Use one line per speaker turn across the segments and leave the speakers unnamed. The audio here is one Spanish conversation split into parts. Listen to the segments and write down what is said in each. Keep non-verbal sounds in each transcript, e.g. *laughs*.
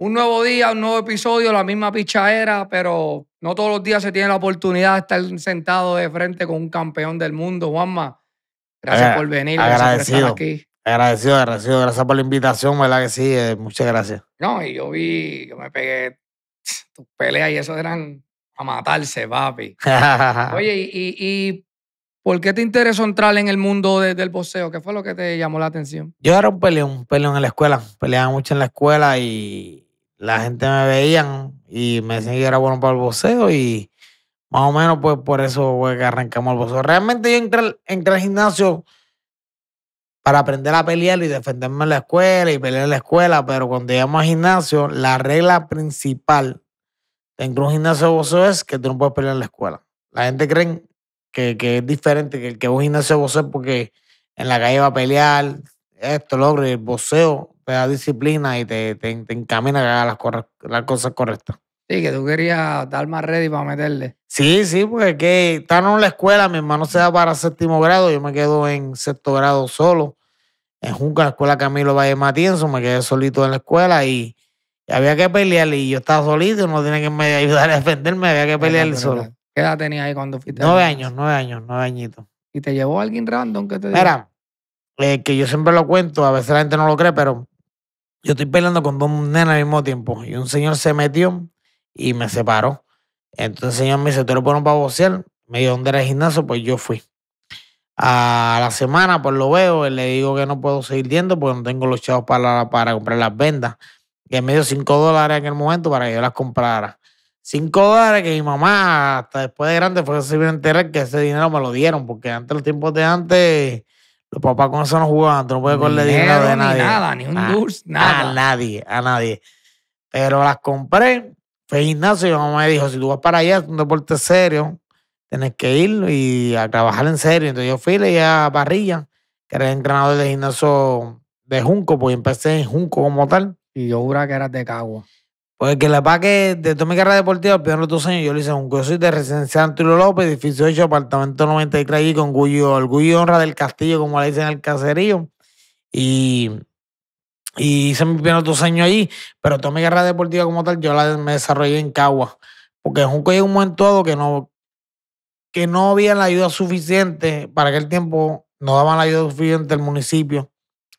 Un nuevo día, un nuevo episodio, la misma pichadera, pero no todos los días se tiene la oportunidad de estar sentado de frente con un campeón del mundo. Juanma, gracias por venir, agradecido, aquí.
Agradecido, agradecido. Gracias por la invitación, ¿verdad que sí? Eh, muchas gracias.
No, y yo vi, que me pegué *tsk* tus peleas y eso eran a matarse, papi. Oye, *laughs* y, y, ¿Por qué te interesó entrar en el mundo del boxeo? ¿Qué fue lo que te llamó la atención?
Yo era un peleón, un peleón en la escuela. Peleaba mucho en la escuela y la gente me veían y me decían que era bueno para el boxeo y más o menos pues por eso fue que arrancamos el boxeo. Realmente yo entré, al gimnasio para aprender a pelear y defenderme en la escuela y pelear en la escuela, pero cuando llegamos al gimnasio, la regla principal dentro de un gimnasio de boxeo es que tú no puedes pelear en la escuela. La gente cree que, es diferente, que el que un gimnasio de boxeo porque en la calle va a pelear, esto, y el boxeo te pues, da disciplina y te, encamina a que las, las cosas correctas. Sí, que
tú querías dar más ready para meterle.
Sí, sí, porque que estaba en la escuela, mi hermano se da para séptimo grado, yo me quedo en sexto grado solo. En Junca, la escuela Camilo Valle Matienzo, me quedé solito en la escuela y, había que pelear y yo estaba solito, no tenía que *laughs* ayudar a defenderme, había que pelear solo. ¿Qué edad
tenías ahí cuando fuiste? Nueve años,
nueve años, nueve añitos. ¿Y te llevó alguien random que te Mira, eh, que yo siempre lo cuento, a veces la gente no lo cree, pero yo estoy peleando con dos nenas al mismo tiempo y un señor se metió y me separó. Entonces el señor me dice, tú lo pones para bocear. Me dio ¿dónde era el gimnasio, pues yo fui. A la semana, pues lo veo, y le digo que no puedo seguir yendo porque no tengo los chavos para, para comprar las vendas. Que me dio cinco dólares en el momento para que yo las comprara. Cinco dólares que mi mamá, hasta después de grande, fue que se vino a que ese dinero me lo dieron, porque antes los tiempos de antes los papás con eso no jugaban, tú no puedes correr dinero, de nadie. Ni nada, ni un ah, dulce, nada. A nadie, a nadie. Pero las compré, fue gimnasio y mi mamá me dijo, si tú vas para allá, es un deporte serio, tienes que ir y a trabajar en serio. Entonces yo fui y a Parrilla, que era entrenador de gimnasio de Junco, pues empecé en Junco como tal. Y yo juraba que era de Cagua. Pues Porque la pa que de toda mi carrera deportiva, los dos años, yo le hice un curso de residencia Antonio López, edificio 8, apartamento 93, allí con Gullo, orgullo y honra del castillo, como le dicen en el caserío. Y, y hice mis los dos años allí, pero toda mi carrera deportiva como tal, yo la me desarrollé en Cagua. Porque en un un momento todo que no, que no había la ayuda suficiente para aquel tiempo, no daban la ayuda suficiente el municipio.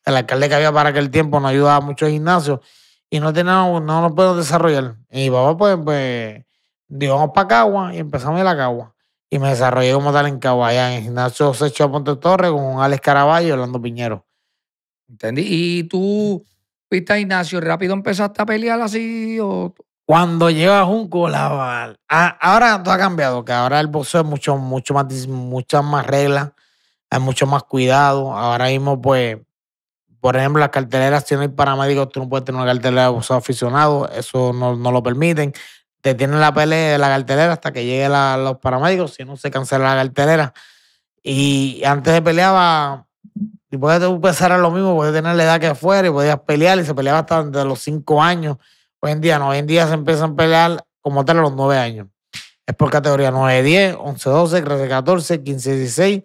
El alcalde que había para aquel tiempo no ayudaba mucho al gimnasio y no tenemos, no lo podemos desarrollar. Y mi pues, pues, para Cagua y empezamos a ir a Cagua. Y me desarrollé como tal en Cagua, allá en el gimnasio a Ponte Torre con Alex Caraballo y Orlando Piñero. Entendí. ¿Y tú fuiste a Ignacio rápido empezaste a pelear así? O... Cuando llevas un colabal. Ahora todo ha cambiado, que ahora el boxeo es mucho, mucho más, muchas más reglas, hay mucho más cuidado. Ahora mismo, pues, por ejemplo, las carteleras, si no hay paramédicos, tú no puedes tener una cartelera de aficionado, eso no, lo permiten. Te tienen la pelea, de la cartelera hasta que lleguen los paramédicos, si no se cancela la cartelera. Y antes se peleaba, y podías empezar a lo mismo, podías tener la edad que fuera y podías pelear, y se peleaba hasta los 5 años. Hoy en día no, hoy en día se empiezan a pelear como tal a los 9 años. Es por categoría 9, 10, 11, 12, 13, 14, 15, 16,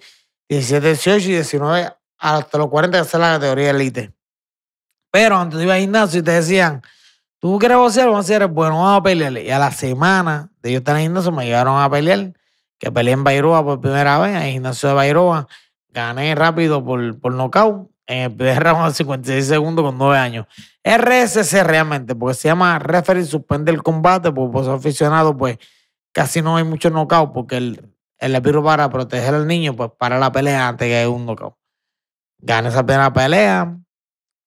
17, 18 y 19 hasta los 40 hacer la categoría elite. Pero antes iba ir al gimnasio y te decían, tú quieres boxear, vamos a hacer, bueno, vamos a pelear. Y a la semana de yo estar en el gimnasio me llevaron a pelear, que peleé en Bairoa por primera vez, en el gimnasio de Bairoa. Gané rápido por, por en el primer *laughs* de 56 segundos con 9 años. RSC realmente, porque se llama referee suspende el combate, porque por pues, aficionado, pues casi no hay mucho knockout, porque el, el para proteger al niño, pues para la pelea antes que hay un knockout. Gané esa primera pelea,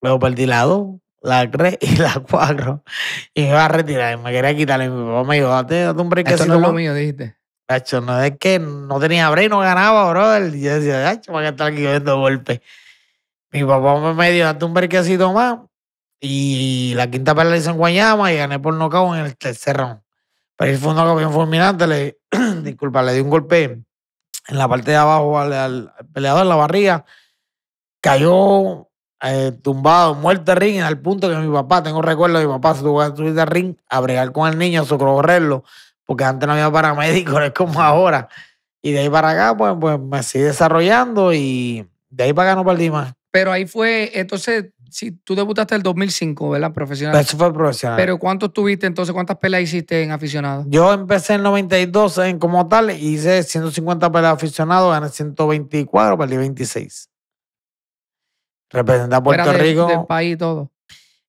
luego perdí la 2, la 3 *laughs* y la 4. Y me iba a retirar, y me quería quitar. mi papá me dijo, date, un break. eso no es lo mío, dijiste. no es que no tenía break, no ganaba, brother. Y yo decía, gacho, ¿para a estar aquí viendo golpes. Mi papá me dio, date un brequecito más. Y la quinta pelea le hice en Guayama y gané por nocaut en el tercer round. Pero él fue un nocaut bien fulminante. Le, *clears throat* disculpa, le di un golpe en la parte de abajo al peleador, en la barriga cayó eh, tumbado, muerto de ring, al punto que mi papá, tengo recuerdo de mi papá, se tuvo que subir de ring a bregar con el niño, a socorrerlo, porque antes no había paramédicos, *laughs* no es como ahora. Y de ahí para acá, pues, pues me seguí desarrollando y de ahí para acá no perdí más.
Pero ahí fue, entonces, si tú debutaste el 2005, ¿verdad? Profesional. Eso
fue profesional. Pero
¿cuántos tuviste entonces? ¿Cuántas peleas hiciste en aficionado?
Yo empecé en 92 en como tal, hice 150 peleas aficionados, gané 124, perdí 26. Representa a Puerto Rico. país todo.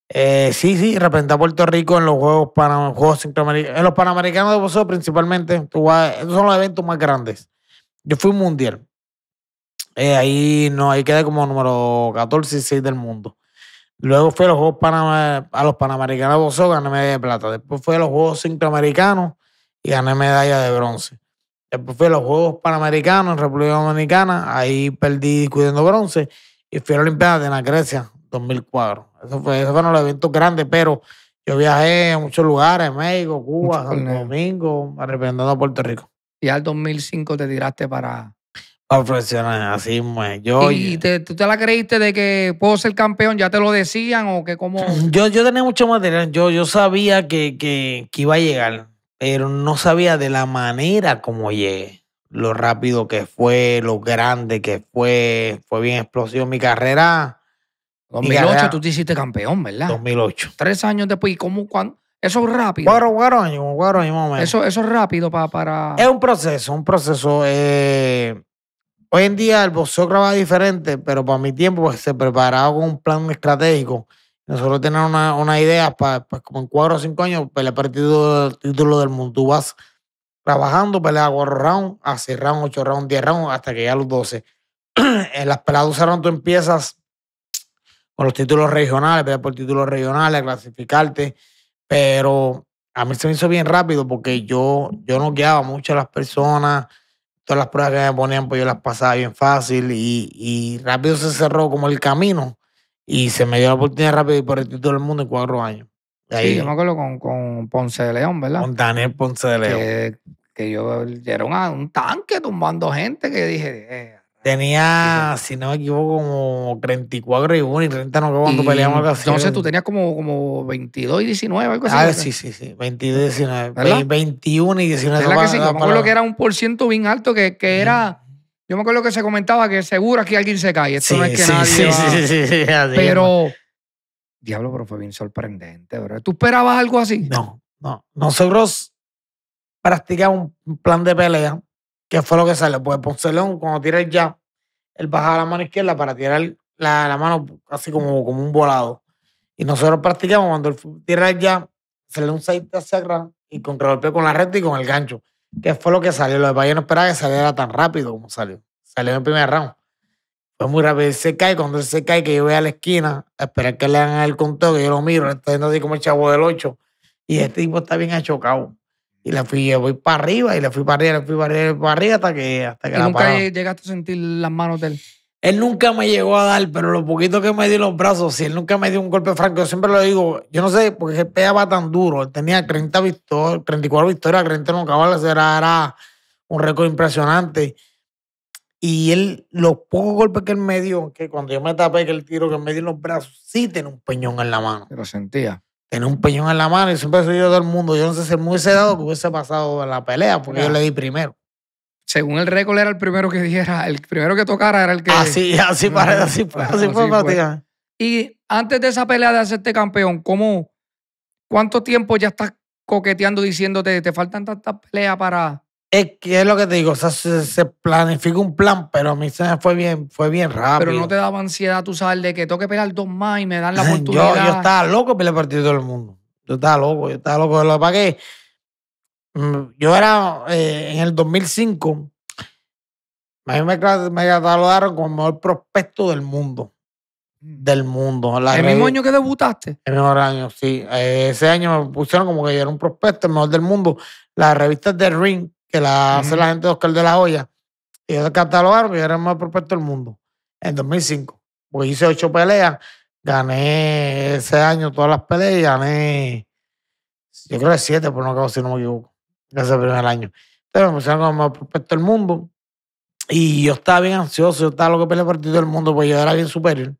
Eh, sí, sí, representa a Puerto Rico en los Juegos, Panam- Juegos En los Panamericanos de boxeo principalmente. esos son los eventos más grandes. Yo fui mundial. Eh, ahí no, ahí quedé como número 14 y 6 del mundo. Luego fui a los Juegos a los Panamericanos de boxeo, gané medalla de plata. Después fui a los Juegos Centroamericanos y gané medalla de bronce. Después fui a los Juegos Panamericanos en República Dominicana, ahí perdí cuidando bronce y fui a la Olimpiada en la Grecia, 2004. Eso fue, uno fue los eventos grandes, pero yo viajé a muchos lugares, México, Cuba, Santo Domingo, representando a Puerto Rico. Y al 2005 te tiraste para... Para profesional, así eh, güey. ¿Y te, tú te la
creíste de que puedo ser campeón? ¿Ya te lo decían o que como
*clears throat* Yo, yo tenía mucho material. Yo, yo sabía que, que iba a llegar, pero no sabía de la manera como llegué lo rápido que fue, lo grande que fue, fue bien explosivo mi carrera. 2008 tú te
hiciste campeón, ¿verdad?
2008.
Tres años después, ¿y cómo, cuándo? Eso es rápido. Cuatro, años, cuatro años Eso, eso es rápido para, para...
Es un proceso, un proceso. Eh, hoy en día el boxeo va diferente, pero para mi tiempo pues, se preparaba con un plan estratégico. Nosotros teníamos una, una idea para, pues, como en cuatro o cinco años pelear pues, le el título, el título del mundo. Tú vas trabajando, pelea 4 rounds, así round, 8 rounds, 10 rounds, hasta que ya a los 12. *clears throat* en las peladas 12 rounds tú empiezas con los títulos regionales, pero por títulos regionales, a clasificarte, pero a mí se me hizo bien rápido porque yo, yo no guiaba mucho a las personas, todas las pruebas que me ponían pues yo las pasaba bien fácil y, rápido se cerró como el camino y se me dio la oportunidad rápido y por el título del mundo en cuatro años. Ahí, sí, yo me
acuerdo con, con, Ponce de León, ¿verdad? Con
Daniel Ponce de León que yo era ah,
un, tanque tumbando gente que dije. Eh,
Tenía, si no me equivoco, como 34 y 1 y 30 no creo cuando peleamos casi. Entonces tú
tenías como,
22 y 19, algo así. Ah, sí, sí, sí, 22 y 19. 21 y 19. Que sí, yo me acuerdo que era
un por bien alto que, era. Yo me acuerdo que se comentaba que seguro aquí alguien se cae. Esto sí, es que sí, nadie. Sí, sí, sí, sí, Pero. Diablo, pero fue bien sorprendente, ¿verdad? ¿Tú esperabas
algo así? No, no. Nosotros practicamos un plan de pelea, que fue lo que salió Pues Ponce León, cuando tira el jab, él bajaba la mano izquierda para tirar la, mano así como, como un volado. Y nosotros practicamos cuando él tira el jab, se le un 6 hacia atrás y golpeó con la recta y con el gancho, que fue lo que salió. Lo de Bahía no esperaba que saliera tan rápido como salió. Salió en el primer round. Fue muy rápido. Él se cae. Cuando se cae, que yo voy a la esquina, a esperar que le hagan el conteo, que yo lo miro, está no así como el chavo del 8. Y este tipo está bien achocado. Y la fui, voy para arriba, y la fui para arriba, le fui para arriba, para arriba hasta que, hasta que ¿Y nunca
llegaste a sentir las manos de él?
Él nunca me llegó a dar, pero lo poquito que me dio en los brazos, si él nunca me dio un golpe franco, yo siempre lo digo, yo no sé porque qué pegaba tan duro. Él tenía 30 victorias, 34 victorias, 30 no cabalas, era, era un récord impresionante. Y él, los pocos golpes que él me dio, que cuando yo me tapé que el tiro que me dio en los brazos, sí tenía un peñón en la mano. Lo sentía en un peñón en la mano y siempre un yo todo el mundo. Yo no sé si me hubiese dado que hubiese pasado la pelea porque yo le di primero. Según el récord era el primero que dijera, el primero que tocara era el que... Así, así parece, así, fue, así, fue
Y antes de esa pelea de hacerte campeón, ¿cómo, ¿cuánto tiempo ya estás coqueteando diciéndote te faltan tantas
peleas para, es que es lo que te digo, se, se, planifica un plan, pero a mí se me fue bien, fue bien rápido. Pero no te
daba ansiedad tú sabes de que tengo que pegar dos más y me dan la oportunidad. yo, yo
estaba loco el partido del mundo. Yo estaba loco, yo estaba loco. Lo que pasa mm, yo era eh, en el 2005, a mí me, catalogaron como el mejor prospecto del mundo. Mm. Del mundo. ¿El mismo año que debutaste? El mejor año, sí. Eh, ese año me pusieron como que yo era un prospecto, el mejor del mundo. Las revistas de Ring que la hace la gente de Oscar de la Hoya. Y ellos catalogaron que yo era el más prospecto del mundo en 2005. Pues hice ocho peleas, gané ese año todas las peleas y gané, yo creo que siete, por no acabo si no me equivoco, ese primer año. Entonces me pusieron como el más prospecto del mundo. Y yo estaba bien ansioso, yo estaba lo que peleé partido del mundo, pues yo era bien superior.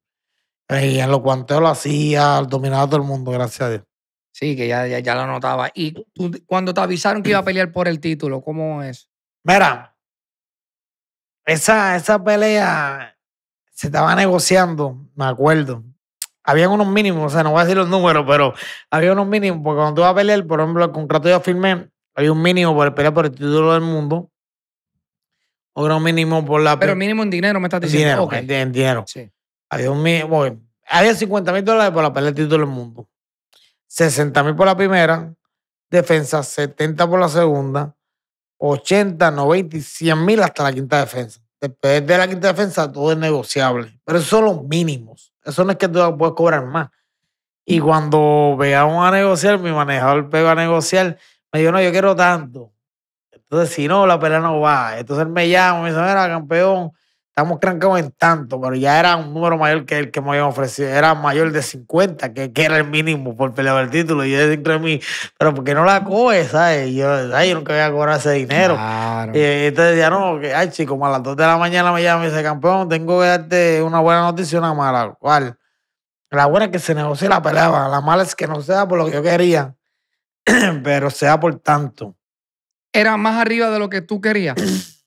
Eh, y en lo cuanteos lo hacía, dominaba todo el mundo, gracias a Dios. Sí, que
ya, ya, lo notaba. Y tú, cuando te avisaron que iba a *clears throat* pelear por el título, ¿cómo es? Mira,
esa, esa pelea se estaba negociando, me acuerdo. Habían unos mínimos, o sea, no voy a decir los números, pero había unos mínimos, porque cuando tú vas a pelear, por ejemplo, el contrato yo firmé, había un mínimo por pelear por el título del mundo, o otro mínimo por la... Pero mínimo en dinero, me estás diciendo. Dinero, en, dinero. Sí. Había un mínimo, había 50 mil dólares por la pelea del título del mundo. 60 mil por la primera, defensa 70 por la segunda, 80, 90 y 100 mil hasta la quinta defensa. Después de la quinta defensa todo es negociable, pero esos son los mínimos. Eso no es que tú puedas cobrar más. Y cuando veamos a negociar, mi manejador pega a negociar, me dijo, no, yo quiero tanto. Entonces, si no, la pelea no va. Entonces él me llama, me dice, mira, campeón, estamos crancados en tanto, pero ya era un número mayor que el que me habían ofrecido. Era mayor de 50, que, era el mínimo por pelear el título. Y yo dentro de mí, pero ¿por qué no la coge, sabes? yo, ay, nunca voy a cobrar ese dinero. Y, entonces ya no, que, ay, chico, a las 2 de la mañana me llama y dice, campeón, tengo que darte una buena noticia y una mala. ¿Cuál? La buena es que se negoció la pelea, la mala es que no sea por lo que yo quería, *clears throat* pero sea por tanto.
Era más arriba de lo que tú querías. *clears throat*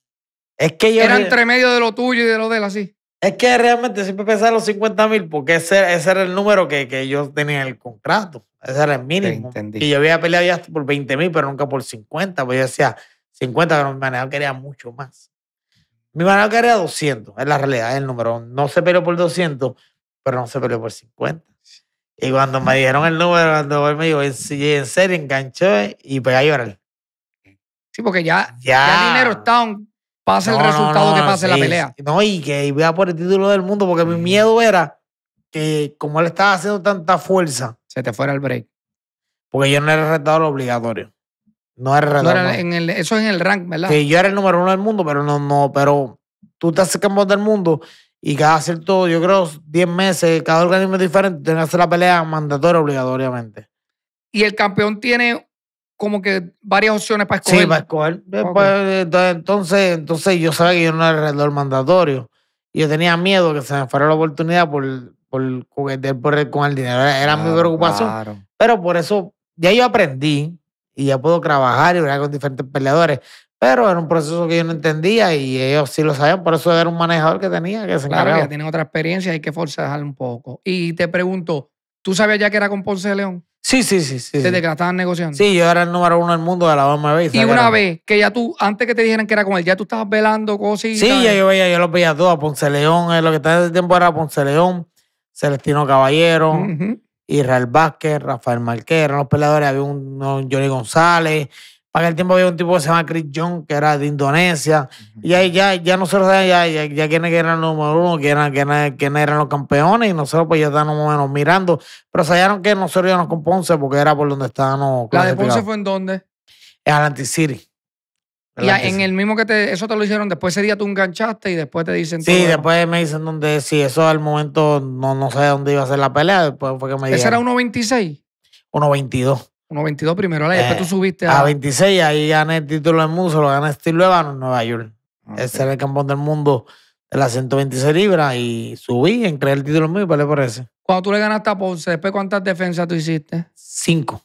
que Era entre medio de lo tuyo y de lo de él, así. Es que realmente siempre pensaba los 50 mil, porque ese, era el número que, que yo tenía en el contrato. Ese era el mínimo. Y yo había peleado ya por 20 mil, pero nunca por 50. Pues yo decía 50, pero mi manejador quería mucho más. Mi manejador quería 200, es la realidad, es el número. No se peleó por 200, pero no se peleó por 50. Y cuando me dijeron el número, cuando él me dijo, en serio, enganché y pegué pues a llorar. Sí, porque ya, ya, el dinero está pase el resultado que pase la pelea. No, y que iba por el título del mundo, porque mi mm. miedo era que como él estaba haciendo tanta fuerza. Se te fuera el break. Porque yo no era el retador obligatorio. No era retador.
eso es en el rank, ¿verdad? Que yo era
el número uno del mundo, pero no, no, pero tú estás campeón del mundo y cada cierto, yo creo, 10 meses, cada organismo es diferente, tienes que hacer la pelea mandatoria obligatoriamente. Y el
campeón tiene como que varias opciones para escoger. Sí, para
escoger. Eh, pues, eh, entonces, entonces yo sabía que yo no era alrededor mandatorio. yo tenía miedo que se me fuera la oportunidad por, por con el dinero. Era mi preocupación. Pero por eso ya yo aprendí y ya puedo trabajar y ver con diferentes peleadores. Pero era un proceso que yo no entendía y ellos sí lo sabían. Por eso era un manejador que tenía que se encargaba. Claro, ya tienen otra experiencia, hay que
forzar un poco. Y te pregunto, ¿tú sabías ya que era con Ponce de León? Sí, sí, sí, sí. Desde que la estaban negociando.
Sí, yo era el número uno del mundo de la OMB. Y una
vez que ya tú, antes que te dijeran que era con él, ya tú estabas velando cosas Sí, ya yo
veía, yo los veía todos. A Ponce León, eh, lo que estaba en ese tiempo era Ponce León, Celestino Caballero, Israel Vázquez, Rafael Marqués, eran los peleadores, había un, un Johnny González para aquel tiempo había un tipo que se llama Chris John, que era de Indonesia. Y ahí ya, ya nosotros ya, ya, ya quiénes eran el número uno, quiénes, eran los campeones. Y nosotros pues ya estábamos menos mirando. Pero sabían que nosotros íbamos con Ponce porque era por donde estábamos ¿La de Ponce fue en dónde? En Atlantic City. Y en
el mismo que te, eso te lo hicieron, después ese día tú enganchaste y después te dicen. Sí,
después me dicen dónde, si eso al momento no, no sé dónde iba a ser la pelea, después fue que me dijeron. ¿Ese era
1.26? 1.22.
22 primero, la, después eh, tú subiste a... 26, ahí gané el título en Muso, lo gané Steve Evans en Nueva York. Ese era el campeón del mundo de las 126 libras y subí, creé el título mío y peleé por ese. Cuando tú le ganaste a Ponce, ¿después cuántas defensas tú hiciste? Cinco.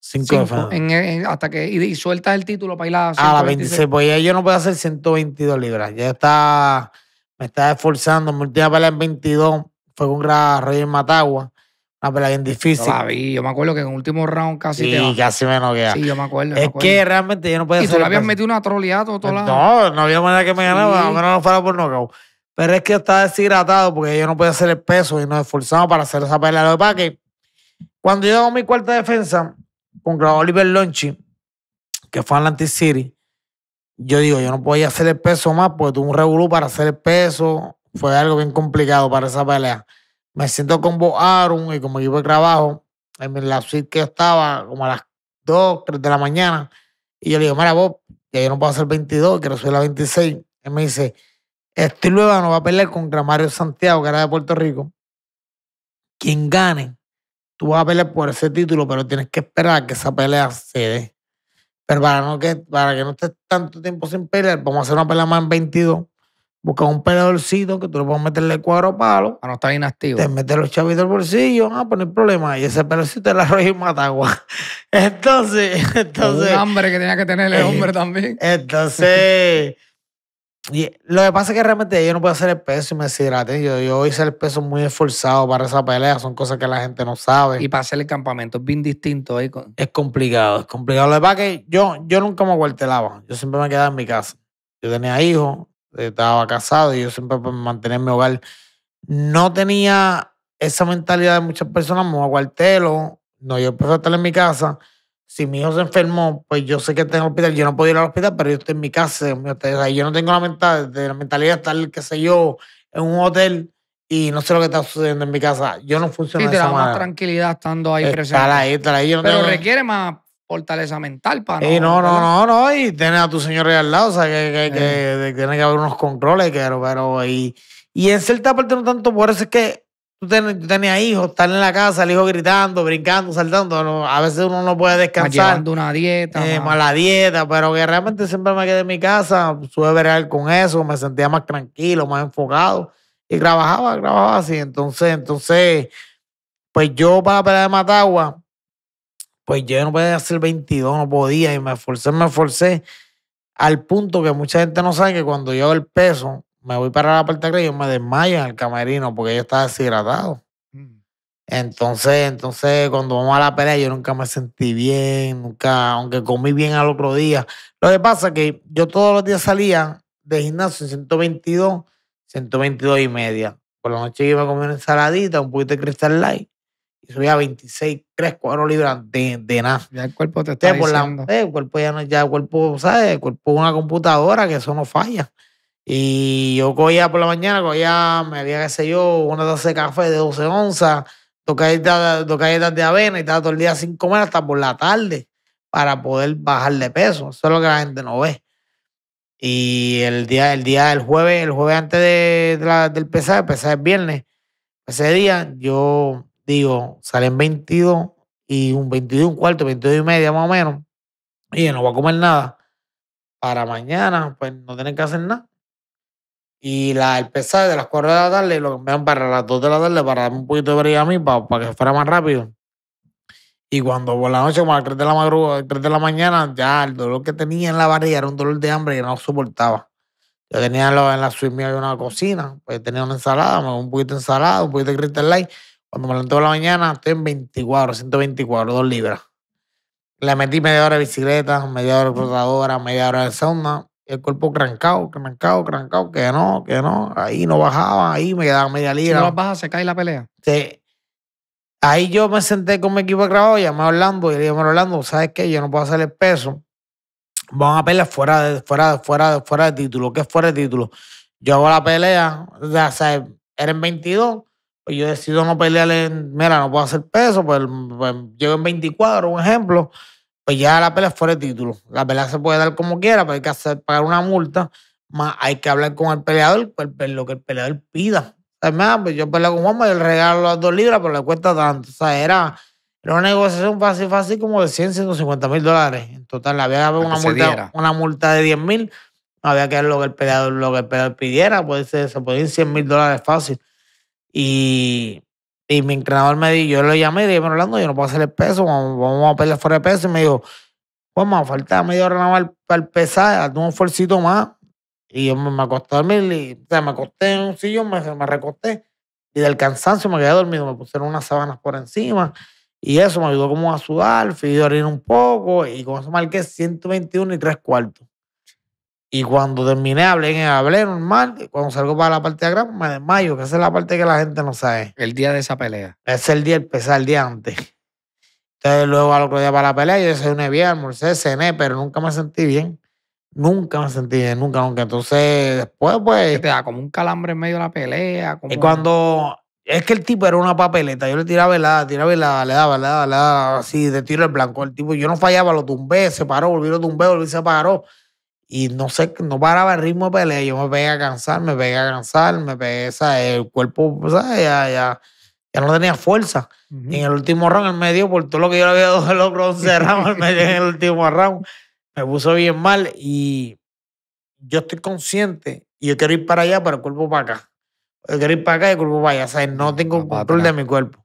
Cinco,
defensas. hasta que, y, sueltas el título para ir a... 126. A las 26,
pues yo no puedo hacer 122 libras. Ya está, me estaba esforzando. Mi última pelea en 22 fue con Reyes Matagua una ah, pelea bien difícil. Yo Yo me acuerdo que en el último round casi sí, te Y casi me noquea. Sí, yo me acuerdo. Es que realmente yo no podía Y tú le habías
metido una troleada todo lado. No,
no había manera que me ganara. Al a menos no fuera por nocaut. Pero es que yo estaba deshidratado porque yo no podía hacer el peso y nos esforzamos para hacer esa pelea. Lo que pasa que cuando yo hago mi cuarta defensa contra Oliver Lonchi, que fue Atlantic City, yo digo, yo no podía hacer el peso más porque tuve un revolú para hacer el peso. Fue algo bien complicado para esa pelea me siento con vos, Aaron, y como equipo de trabajo, en la suite que yo estaba, como a las 2, 3 de la mañana, y yo le digo, mira, vos, que yo no puedo hacer 22, quiero subir la 26. Él me dice, este no va a pelear contra Mario Santiago, que era de Puerto Rico. Quien gane, tú vas a pelear por ese título, pero tienes que esperar a que esa pelea se Pero para, que, para que no estés tanto tiempo sin pelear, vamos a hacer una pelea más en 22 Busca un peleadorcito que tú le puedes meterle cuadro palo. Para ah, no estar inactivo. Te metes los chavitos al bolsillo, ah, pues no hay problema. Y ese pedalcito te la arroja y matagua. *laughs* Entonces, *laughs* entonces. Un hambre que tenía que tener el eh, hombre también. Entonces. *laughs* lo que pasa es que realmente yo no puedo hacer el peso y me deshidrate. Yo, hice el peso muy esforzado para esa pelea. Son cosas que la gente no sabe. Y para hacer el campamento es bien distinto ahí. ¿eh? Es complicado, es complicado. Lo que pasa es que yo, yo nunca me volteaba Yo siempre me quedaba en mi casa. Yo tenía hijos, estaba casado y yo siempre para pues, mantener mi hogar. No tenía esa mentalidad de muchas personas, me voy a cuartelo. No, yo empecé a estar en mi casa. Si mi hijo se enfermó, pues yo sé que está en el hospital. Yo no puedo ir al hospital, pero yo estoy en mi casa. yo no tengo la mentalidad, de la mentalidad de estar, qué sé yo, en un hotel y no sé lo que está sucediendo en mi casa. Yo no funciono sí, te da más
tranquilidad estando ahí presente. ahí,
pero requiere
más fortaleza mental para
y no, no, no, no, y tener a tu señor ahí al lado, o sea, que, tiene que haber unos controles, pero, pero y, y en cierta parte no tanto, por eso es que tú, tenías hijos, estar en la casa, el hijo gritando, brincando, saltando, a veces uno no puede descansar. una dieta. Eh, mala dieta, pero que realmente siempre me quedé en mi casa, Sube real con eso, me sentía más tranquilo, más enfocado, y trabajaba, trabajaba así, entonces, entonces, pues yo para pelear de Matagua, pues yo no podía hacer 22, no podía, y me esforcé, me esforcé, al punto que mucha gente no sabe que cuando yo hago el peso, me voy para la parte de y me desmayo en el camerino porque yo estaba deshidratado. Mm. Entonces, entonces, cuando vamos a la pelea, yo nunca me sentí bien, nunca, aunque comí bien al otro día. Lo que pasa es que yo todos los días salía de gimnasio en 122, 122 y media. Por la noche iba a comer una ensaladita, un poquito de Crystal Light y subía 26, 3, 4 libras de, nada. Ya el cuerpo te está diciendo. Eh, el cuerpo ya no, ya el cuerpo, ¿sabes? El cuerpo es una computadora que eso no falla. Y yo cogía por la mañana, cogía, me había, qué sé yo, una taza de café de 12 onzas, dos galletas, de avena y estaba todo el día sin comer hasta por la tarde para poder bajar de peso. Eso es lo que la gente no ve. Y el día, el día del jueves, el jueves antes de, la, del pesaje, el es viernes, ese día yo digo, salen 22 y un 22 un cuarto, 22 y media más o menos, y yo no voy a comer nada. Para mañana, pues no tienen que hacer nada. Y la, el pesaje de las 4 de la tarde lo cambiaron para las 2 de la tarde para darme un poquito de barriga a mí, para, para, que fuera más rápido. Y cuando por la noche, como a las 3 de la madrugada, 3 de la mañana, ya el dolor que tenía en la barriga era un dolor de hambre que no soportaba. Yo tenía en la suite mía una cocina, pues tenía una ensalada, un poquito de ensalada, un poquito de cristal light cuando me levanté la mañana, estoy en 24, 124, dos libras. Le metí media hora de bicicleta, media hora de rotadora, media hora de sauna. El cuerpo crancado, crancado, crancado, que no, que no. Ahí no bajaba, ahí me quedaba media libra. Si no se cae la pelea. Sí. Ahí yo me senté con mi equipo de grabado, llamé a Orlando y le dije, Orlando, ¿sabes qué? Yo no puedo hacer el peso. Vamos a pelear fuera de, fuera de, fuera de, fuera de título. ¿Qué es fuera de título? Yo hago la pelea, o sea, eres 22, pues yo decido no pelearle, mira, no puedo hacer peso, pues, pues llego en 24, un ejemplo, pues ya la pelea fuera de título. La pelea se puede dar como quiera, pero hay que hacer, pagar una multa, más hay que hablar con el peleador, pues, pues lo que el peleador pida. pues yo peleo con un y le regalo a dos libras, pero le cuesta tanto. O sea, era, una negociación fácil, fácil, como de 100, 150 mil dólares. En total, había una multa, una multa de 10 mil, había que ver lo que el peleador, lo que pidiera, Puede se, podía ir 100 mil dólares fácil. Y, mi entrenador me dijo, yo lo llamé y dije, Orlando, yo no puedo hacer el peso, vamos, a pelear fuera de peso. Y me dijo, pues me faltar media hora más para el pesar, un esfuerzo más. Y yo me, acosté a dormir, o sea, me acosté en un sillón, me, me recosté. Y del cansancio me quedé dormido, me pusieron unas sábanas por encima. Y eso me ayudó como a sudar, fui a dormir un poco y con eso marqué 121 y tres cuartos. Y cuando terminé, hablé hablé normal. cuando salgo para la parte de atrás, me desmayo, que esa es la parte que la gente no sabe. El día de esa pelea. Es el día, pesar el día antes. Entonces, luego al otro día para la pelea, yo une bien, almorcé, cené, pero nunca me sentí bien. Nunca me sentí bien, nunca, Aunque Entonces, después, pues. Te da como un calambre en medio de la pelea. Y cuando. Es que el tipo era una papeleta. Yo le tiraba y tiraba velada, le daba, le daba, le daba, así, de tiro el blanco. El tipo, yo no fallaba, lo tumbé, se paró, volví, lo tumbé, volví, se paró. Y no sé, no paraba el ritmo de pelea. Yo me pegué a cansar, me pegué a cansar, me pegué, ¿sabes? El cuerpo, Ya, ya, ya no tenía fuerza. Y en el último round, en medio dio por todo lo que yo le había dado el otro rounds, en el último round. Me puso bien mal y yo estoy consciente y yo quiero ir para allá, pero el cuerpo para acá. Yo quiero ir para acá y el cuerpo para allá. O sea, no tengo control de mi cuerpo.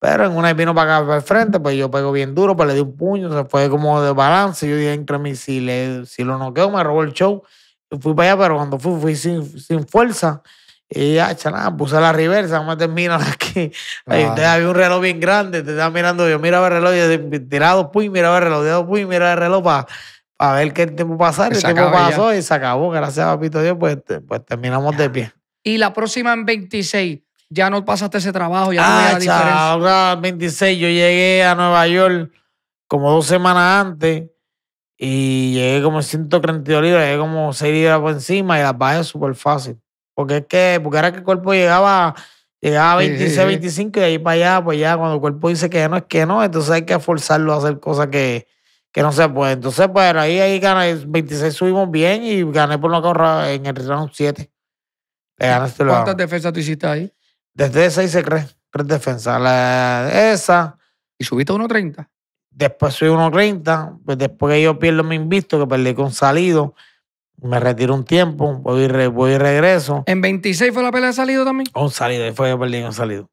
Pero en una vino para acá, para el frente, pues yo pego bien duro, pues le di un puño, se fue como de balance. Yo dije entre misiles si, le, si lo noqueo, me robó el show. Yo fui para allá, pero cuando fui, fui sin, sin fuerza. Y ya, chala puse la reversa, más termina aquí. Ahí, ustedes había un reloj bien grande, te está mirando yo, miraba el reloj, tirado tirado puy, miraba el reloj, dos puy, miraba el reloj para pa ver qué tiempo pasar, El tiempo pasó y se acabó, gracias a Papito Dios, pues, pues terminamos de pie.
Y la próxima en 26 ya no pasaste ese trabajo, ya no no ah, diferencia.
Ahora 26, yo llegué a Nueva York como dos semanas antes y llegué como 132 libras, llegué como 6 libras por encima y las bajé súper fácil. Porque es que, porque era que el cuerpo llegaba, llegaba a 26, 25 y ahí para allá, pues ya cuando el cuerpo dice que no, es que no, entonces hay que forzarlo a hacer cosas que, no se pueden. Entonces, pues ahí, ahí gané, 26 subimos bien y gané por una corra en el round 7. ¿Cuántas defensas tú hiciste ahí? Desde esa hice tres, tres defensas. La, esa. ¿Y subiste a 1.30? Después subí 1.30. Pues después que yo pierdo mi invisto, que perdí con salido, me retiro un tiempo, voy y, voy regreso. ¿En 26 fue la pelea de salido también? Con salido, ahí fue que perdí con salido.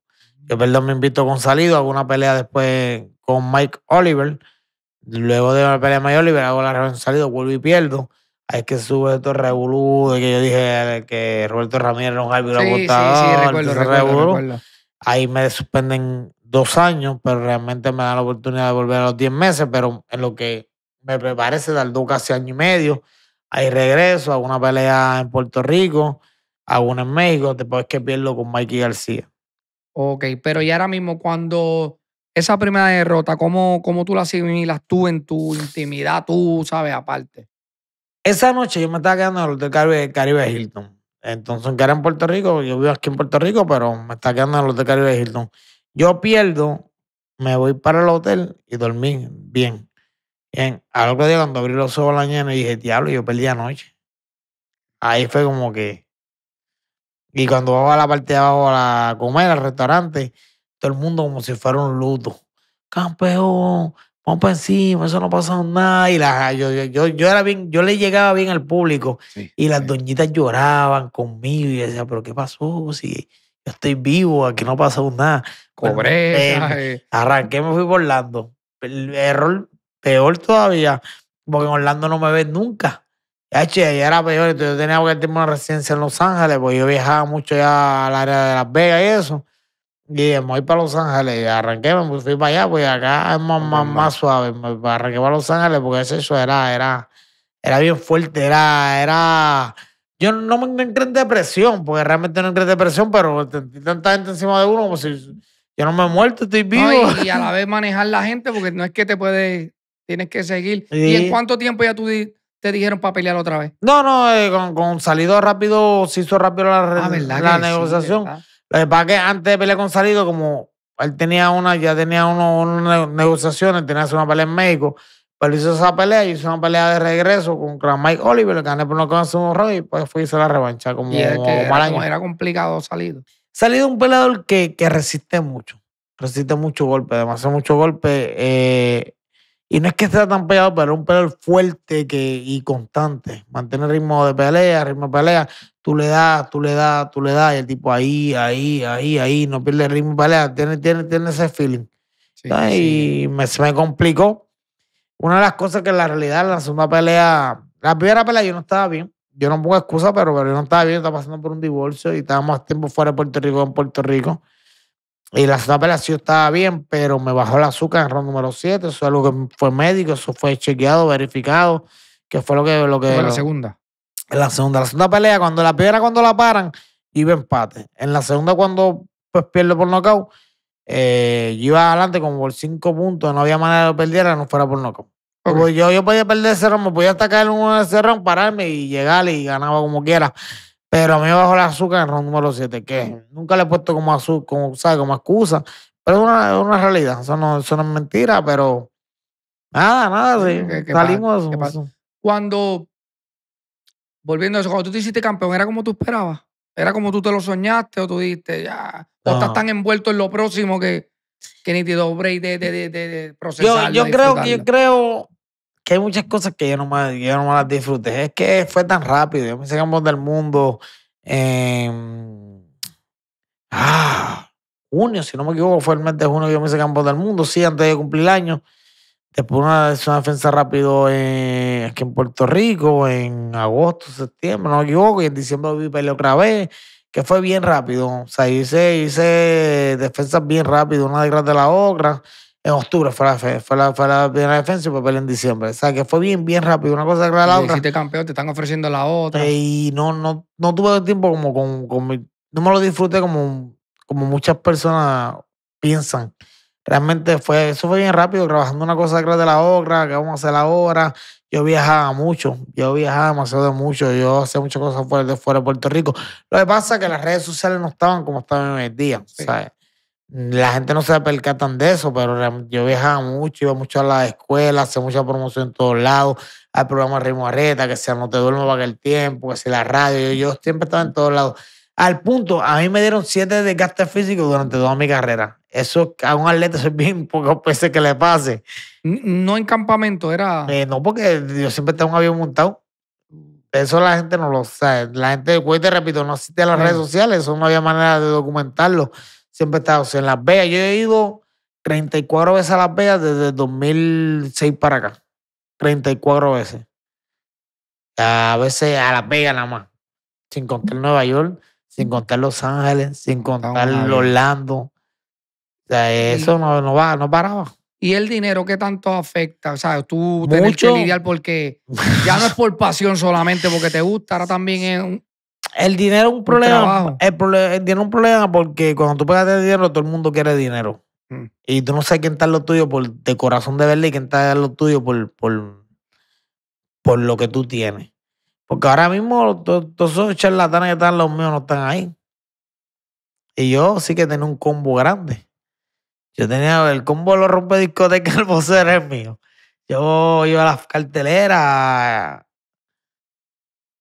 Yo perdí mi invisto con salido, hago una pelea después con Mike Oliver. Luego de la pelea de Mike Oliver, hago la revancha salido, vuelvo y pierdo es que sube todo revolú, de que yo dije que Roberto Ramírez era un árbitro sí, Ahí me suspenden dos años, pero realmente me dan la oportunidad de volver a los diez meses, pero en lo que me parece se tardó casi año y medio. Ahí regreso, hago una pelea en Puerto Rico, hago una en México, después que pierdo con Mikey García.
Ok, pero y ahora mismo cuando esa primera derrota, ¿cómo, cómo tú la asimilas
tú en tu intimidad, tú sabes, aparte? Esa noche yo me estaba quedando en el Hotel Caribe, Hilton. Entonces, que era en Puerto Rico, yo vivo aquí en Puerto Rico, pero me estaba quedando en el Hotel Caribe Hilton. Yo pierdo, me voy para el hotel y dormí bien. bien. Al otro día, cuando abrí los ojos la mañana, dije, diablo, yo perdí anoche. Ahí fue como que. Y cuando bajo a la parte de abajo a la comer, al restaurante, todo el mundo como si fuera un luto. Campeón, vamos para encima, eso no pasado nada. Y yo, era bien, yo le llegaba bien al público y las doñitas lloraban conmigo y decían, pero ¿qué pasó? Si yo estoy vivo, aquí no pasó nada. Cobré. Eh. arranqué, me fui por Orlando. El error peor todavía, porque en Orlando no me ven nunca. H, era peor, yo tenía que tener una residencia en Los Ángeles, porque yo viajaba mucho ya al área de Las Vegas y eso me voy para Los Ángeles. Arranqué, me pues, fui para allá, pues acá es más, suave. Me arranqué para Los Ángeles porque eso era, era, era bien fuerte, era, era. Yo no me entré en depresión, porque realmente no entré en depresión, pero tanta gente encima de uno como si yo no me muerto, estoy vivo. y, a la vez manejar la gente, porque no es que te puedes,
tienes que seguir. ¿Y en cuánto tiempo ya tú te dijeron para pelear otra vez?
No, no, eh, con, salido rápido se hizo rápido la, ah, la negociación. Lo que pasa es que antes de pelear con Salido, como él tenía una, ya tenía uno, unas negociaciones, tenía que hacer una pelea en México, pero pues hizo esa pelea y hizo una pelea de regreso con Mike Oliver, gané por no conocer un rol y pues fue y hizo la revancha como, era, complicado Salido. Salido un peleador que, resiste mucho, resiste mucho golpe, demasiado mucho golpe. Eh, y no es que sea tan peleado, pero es un peleador fuerte que, y constante. Mantiene ritmo de pelea, ritmo de pelea tú le das, tú le das, tú le das, y el tipo ahí, ahí, ahí, ahí, no pierde ritmo pelea, tiene, tiene, tiene ese feeling. Y me, se me complicó. Una de las cosas que en la realidad la segunda pelea, la primera pelea yo no estaba bien, yo no pongo excusa, pero, yo no estaba bien, estaba pasando por un divorcio y estábamos tiempo fuera de Puerto Rico en Puerto Rico. Y la segunda pelea sí estaba bien, pero me bajó el azúcar en el round número 7, eso es algo que fue médico, eso fue chequeado, verificado, que fue lo que... Lo que fue la segunda? En la segunda, la segunda pelea, cuando la pierda cuando la paran, iba empate. En la segunda, cuando pues pierde por nocaut, eh, iba adelante como por cinco puntos, no había manera de que perdiera, no fuera por nocaut. yo, yo podía perder ese round, me podía atacar en uno de ese round, pararme y llegar y ganaba como quiera. Pero a mí me bajó el azúcar en el round número 7, que nunca le he puesto como, azúcar, como, como excusa. Pero es una, una, realidad, eso no, eso no es mentira, pero nada, nada, sí. salimos. Cuando
volviendo a eso, cuando tú te hiciste campeón, ¿era como tú esperabas? ¿Era como tú te lo soñaste o tú dijiste ya? ¿O estás tan envuelto en lo próximo que, que ni te doblé de, de, de, Yo, creo que yo
creo que hay muchas cosas que yo no, me, no las disfruté. Es que fue tan rápido. Yo me hice campeón del mundo en... Ah, junio, si no me equivoco, fue el mes de junio que yo me hice campeón del mundo. Sí, antes de cumplir el año. Después una, una defensa rápido en, aquí en Puerto Rico, en agosto, septiembre, no me equivoco, y en diciembre vi peleo otra vez, que fue bien rápido. O sea, hice, hice defensas bien rápido, una detrás de la otra. En octubre fue la, fue la, fue la primera defensa y peleé en diciembre. O sea, que fue bien, bien rápido, una cosa detrás de la y Si te campeón, te están ofreciendo la otra. Eh, y no, no, no tuve tiempo como con, no me lo disfruté como, como muchas personas piensan. Realmente fue, eso fue bien rápido, trabajando una cosa detrás de la otra, que vamos a hacer ahora. Yo viajaba mucho, yo viajaba demasiado de mucho, yo hacía muchas cosas fuera de, fuera de Puerto Rico. Lo que pasa es que las redes sociales no estaban como estaban hoy en día, La gente no se percatan de eso, pero yo viajaba mucho, iba mucho a la escuela. hacía mucha promoción en todos lados, al programa Rimo Arreta, que sea No Te Duermo para el tiempo, que sea la radio, yo, siempre estaba en todos lados. Al punto, a mí me dieron siete desgastes físicos durante toda mi carrera. Eso a un atleta es bien poco pese que le pase. No en campamento, era. Eh, no, porque yo siempre tengo un avión montado. Eso la gente no lo sabe. La gente, pues te repito, no existe a las redes sociales. Eso no había manera de documentarlo. Siempre estaba o en Las Vegas. Yo he ido 34 veces a Las Vegas desde 2006 para acá. 34 veces. A veces a Las Vegas nada más. Sin contar Nueva York, sin contar Los Ángeles, sin contar Orlando o sea, eso no, va, no paraba. ¿Y el dinero qué tanto afecta? O sea, tú tenés que lidiar
porque ya no es por pasión solamente porque te gusta, ahora también es
un, el dinero es un problema. El, dinero es un problema porque cuando tú pegas dinero, todo el mundo quiere dinero. Mm. Y tú no sabes quién está en lo tuyo por, de corazón de verle y quién está en lo tuyo por, por, por lo que tú tienes. Porque ahora mismo todos esos charlatanes que están los míos no están ahí. Y yo sí que tengo un combo grande. Yo tenía el combo Lo Rompe Discoteca, el vocero es mío. Yo iba a las carteleras.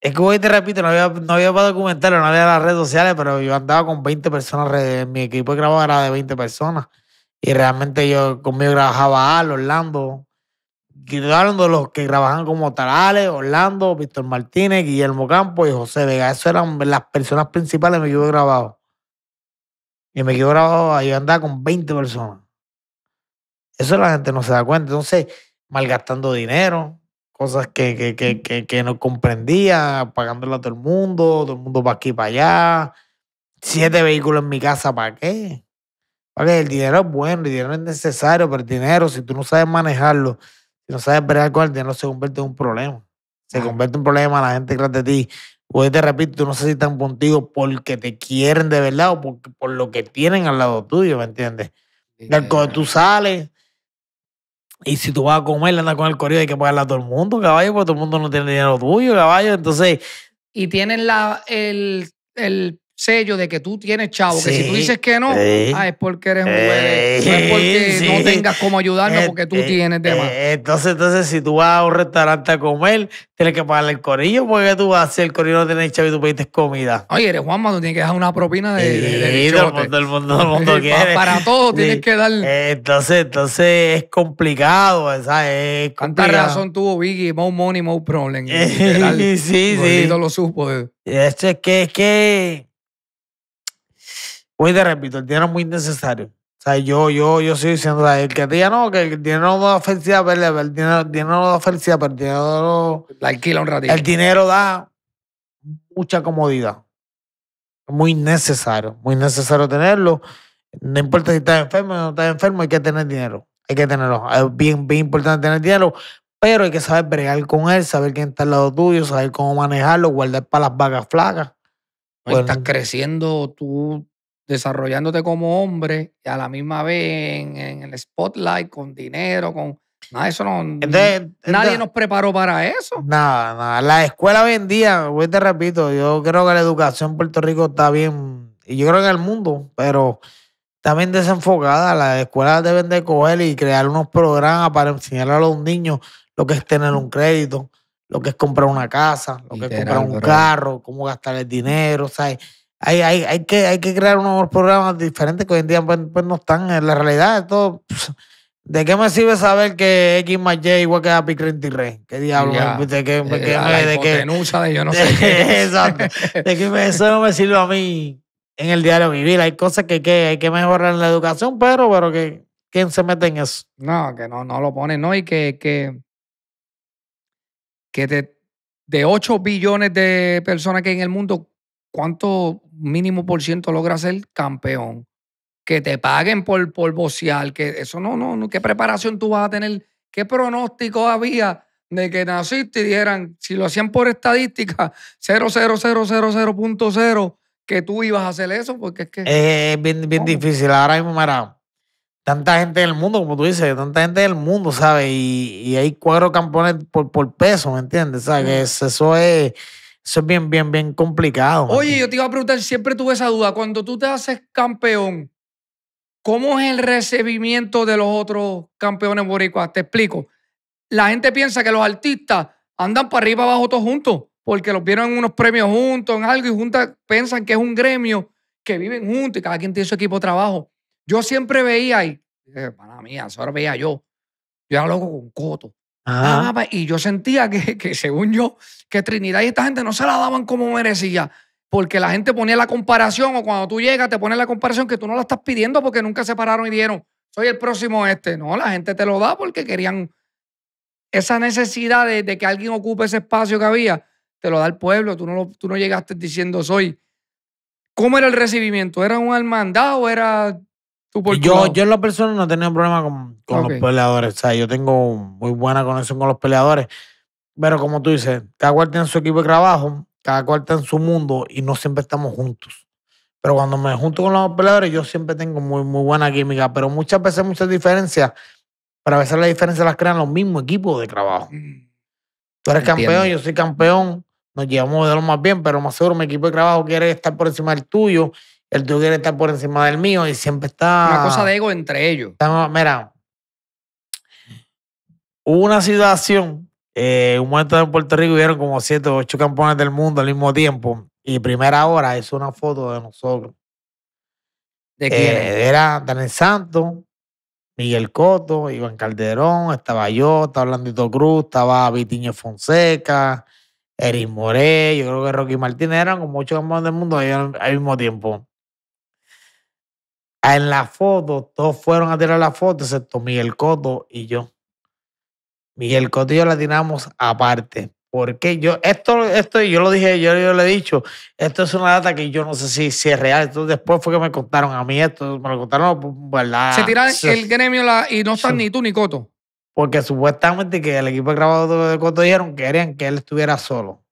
Es que hoy te repito, no había, no había para documentarlo, no había las redes sociales, pero yo andaba con 20 personas. Mi equipo de grabado era de 20 personas. Y realmente yo conmigo trabajaba Al, Orlando. Hablando los que trabajaban como Tarales, Orlando, Víctor Martínez, Guillermo Campos y José Vega. Esas eran las personas principales que yo equipo grabado. Y me quedo grabado, yo andaba con 20 personas. Eso la gente no se da cuenta. Entonces, malgastando dinero, cosas que, que, que, mm. no comprendía, pagándole a todo el mundo, todo el mundo para aquí, y para allá. Siete vehículos en mi casa, ¿para qué? porque El dinero es bueno, el dinero es necesario, pero el dinero, si tú no sabes manejarlo, si no sabes bregar con el dinero, se convierte en un problema. Se convierte en un problema, la gente detrás de ti pues te repito, tú no sé si están contigo porque te quieren de verdad o porque, por lo que tienen al lado tuyo, ¿me entiendes? cuando tú sales y si tú vas a comer, andas con el corrido, hay que pagarle a todo el mundo, caballo, porque todo el mundo no tiene dinero tuyo, caballo. Entonces. Y tienen
la, el, el sello de que tú tienes chavo, que si tú dices que no, ah, es porque eres un eh, eh, no es porque *laughs* no tengas como ayudarme eh, porque tú tienes demás.
entonces, entonces, si tú vas a un restaurante a comer, tienes que pagarle el corillo porque tú vas a hacer el corillo no tienes chavo y tú pediste comida. Oye, eres Juanma, tú tienes que dejar una propina de, de, mundo, mundo, *laughs* Para, todo tienes que dar entonces, entonces es complicado, ¿sabes? Es complicado. razón
tuvo Vicky, more money, more problem. *laughs* sí, sí.
lo supo. Es que, es que Hoy te repito, el dinero es muy necesario. O sea, yo, yo, yo estoy diciendo, el que no, que pues, el dinero no da felicidad, pero el dinero, no da felicidad, pero el dinero. La alquila un ratito. El dinero da mucha comodidad. Es Muy necesario, muy necesario tenerlo. No importa si estás enfermo o no estás enfermo, hay que tener dinero. Hay que tenerlo. Es bien, bien importante tener dinero, pero hay que saber bregar con él, saber quién está al lado tuyo, saber cómo manejarlo, guardar para las vagas flacas. estás creciendo, tú desarrollándote como hombre
y a la misma vez en, el spotlight, con dinero, con... Nada, eso no, nadie nos preparó para eso.
Nada, nada. La escuela hoy en día, hoy te repito, yo creo que la educación en Puerto Rico está bien, y yo creo que en el mundo, pero también desenfocada. Las escuelas deben de coger y crear unos programas para enseñar a los niños lo que es tener un crédito, lo que es comprar una casa, lo que es comprar un carro, cómo gastar el dinero, ¿sabes? hay, hay, hay, que, hay que crear unos programas diferentes que hoy en día pues, pues no están en la realidad. todo ¿De qué me sirve saber que X más Y igual que a 30 y Rey? ¿Qué diablos? ¿De qué, me, eh, de, de de no sé. *laughs* Exacto. De qué me, eso no me sirve a mí en el diario vivir. Hay cosas que, que hay que mejorar en la educación, pero, pero que ¿quién se mete en eso? No, que no, no lo ponen, no, y que, que,
que de, de 8 billones de personas que hay en el mundo, ¿cuánto mínimo por ciento logra ser campeón? Que te paguen por, por que eso no, no, no, qué preparación tú vas a tener, qué pronóstico había de que naciste y dijeran, si lo hacían por estadística,
00000.0, *laughs* que tú ibas a hacer eso, porque es que... Eh, es bien, bien difícil, ahora mismo, mira, tanta gente del mundo, como tú dices, tanta gente del mundo, ¿sabes? Y, y hay cuatro campeones por, por peso, ¿me entiendes? O sea, que eso es eso es bien, bien, bien complicado. Oye,
yo te iba a preguntar, siempre tuve esa duda. Cuando tú te haces campeón, ¿cómo es el recibimiento de los otros campeones boricuas? Te explico. La gente piensa que los artistas andan para arriba abajo todos juntos, porque los vieron en unos premios juntos, en algo, y juntas piensan que es un gremio que viven juntos y cada quien tiene su equipo de trabajo. Yo siempre veía, y para eh, eso ahora veía yo, yo era loco con Coto. Ah. ah pues, y yo sentía que, según yo, que Trinidad y esta gente no se la daban como merecía. Porque la gente ponía la comparación, o cuando tú llegas, te pones la comparación que tú no la estás pidiendo porque nunca se pararon y dijeron, soy el próximo este. No, la gente te lo da porque querían esa necesidad de, que alguien ocupe ese espacio que había, te lo da el pueblo. Tú no, tú no llegaste diciendo, soy. ¿Cómo era el recibimiento? ¿Era un hermandad o era yo, yo
en la persona no he tenido problema con, los peleadores. O sea, yo tengo muy buena conexión con los peleadores. Pero como tú dices, cada cual tiene su equipo de trabajo, cada cual está en su mundo y no siempre estamos juntos. Pero cuando me junto con los peleadores, yo siempre tengo muy, muy buena química. Pero muchas veces, muchas diferencias. Pero a veces las diferencias las crean los mismos equipos de trabajo. Mm. Tú eres campeón, yo soy campeón. Nos llevamos de lo más bien, pero más seguro mi equipo de trabajo quiere estar por encima del tuyo el tuyo quiere estar por encima del mío y siempre está... Una cosa de ego entre ellos. mira, hubo una situación, eh, un momento en Puerto Rico hubieron como siete o ocho campeones del mundo al mismo tiempo y primera hora es una foto de nosotros. ¿De eh, quién? era Daniel Santos, Miguel Coto, Iván Calderón, estaba yo, estaba Blandito Cruz, estaba Vitiño Fonseca, Eric Moré, yo creo que Rocky Martínez, eran como ocho campeones del mundo al mismo tiempo. Ah, en la foto, todos fueron a tirar la foto, excepto Miguel Coto y yo. Miguel Coto y yo la tiramos aparte. Porque yo, esto, esto yo lo dije, yo, yo le he dicho, esto es una data que yo no sé si, es real. después fue que me contaron a mí esto, me lo contaron, ¿verdad? Se tiraron el
gremio la, y
no están ni tú ni Coto. Porque supuestamente que el equipo de grabado de Coto dijeron que querían que él estuviera solo.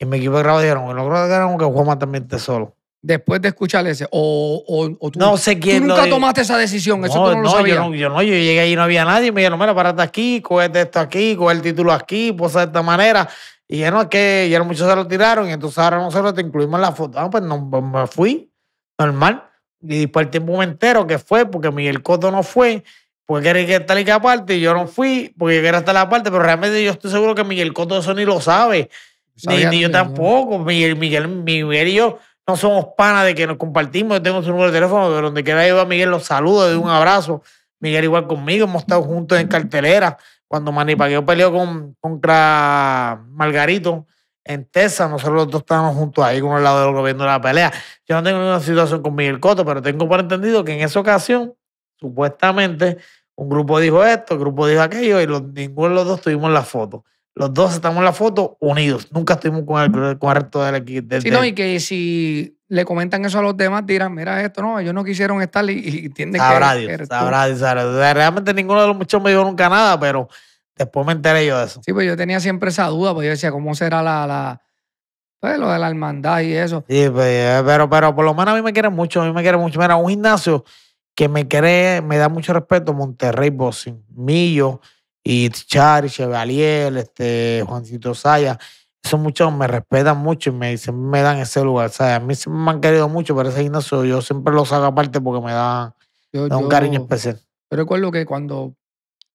Y mi equipo de grabado dijeron, no creo que que Juanma también esté solo después de escuchar ese? O, o, tú, no sé quién, nunca tomaste esa decisión, eso tú no, lo sabías. Yo, yo no, yo llegué ahí y no había nadie. Me dijeron, mira, parate aquí, cogete esto aquí, coge el título aquí, pues de esta manera. Y ya no es que ya muchos se lo tiraron, y entonces ahora nosotros te incluimos en la foto. Ah, pues no, pues me fui, normal. Y después el tiempo me entero que fue, porque Miguel Coto no fue, porque quería estar en la parte, y yo no fui, porque quería estar en la parte, pero realmente yo estoy seguro que Miguel Coto eso ni lo sabe. Ni, yo tampoco. Miguel, Miguel, Miguel y yo no somos panas de que nos compartimos. Yo tengo su número de teléfono, pero donde quiera yo a Miguel los saludo, de un abrazo. Miguel igual conmigo, hemos estado juntos en cartelera. Cuando Manipagueo peleó con, contra Margarito en Tesa. nosotros los dos estábamos juntos ahí con el lado del gobierno de la pelea. Yo no tengo ninguna situación con Miguel Coto, pero tengo por entendido que en esa ocasión, supuestamente, un grupo dijo esto, un grupo dijo aquello, y los, ninguno de los dos tuvimos la foto los dos estamos en la foto unidos. Nunca estuvimos con el, cuarto resto del equipo. sí, no, y
que si le comentan eso a los demás, dirán, mira esto, no, ellos no quisieron estar y, y
que Dios, sabrá, Dios, realmente ninguno de los muchachos me dijo nunca nada, pero después me enteré yo de eso.
Sí, pues yo tenía siempre esa duda, pues yo decía, ¿cómo será la... Pues, lo de la
hermandad y eso. Sí, pues, eh, pero, pero por lo menos a mí me quieren mucho, a mí me quieren mucho. Mira, un gimnasio que me cree, me da mucho respeto, Monterrey Boxing, Millo, y Char, Chevalier, este, Juancito Saya, esos muchachos me respetan mucho y me, dicen me dan ese lugar. ¿sabes? A mí me han querido mucho, pero ese gimnasio yo siempre lo saco aparte porque me da un cariño especial.
Yo recuerdo que cuando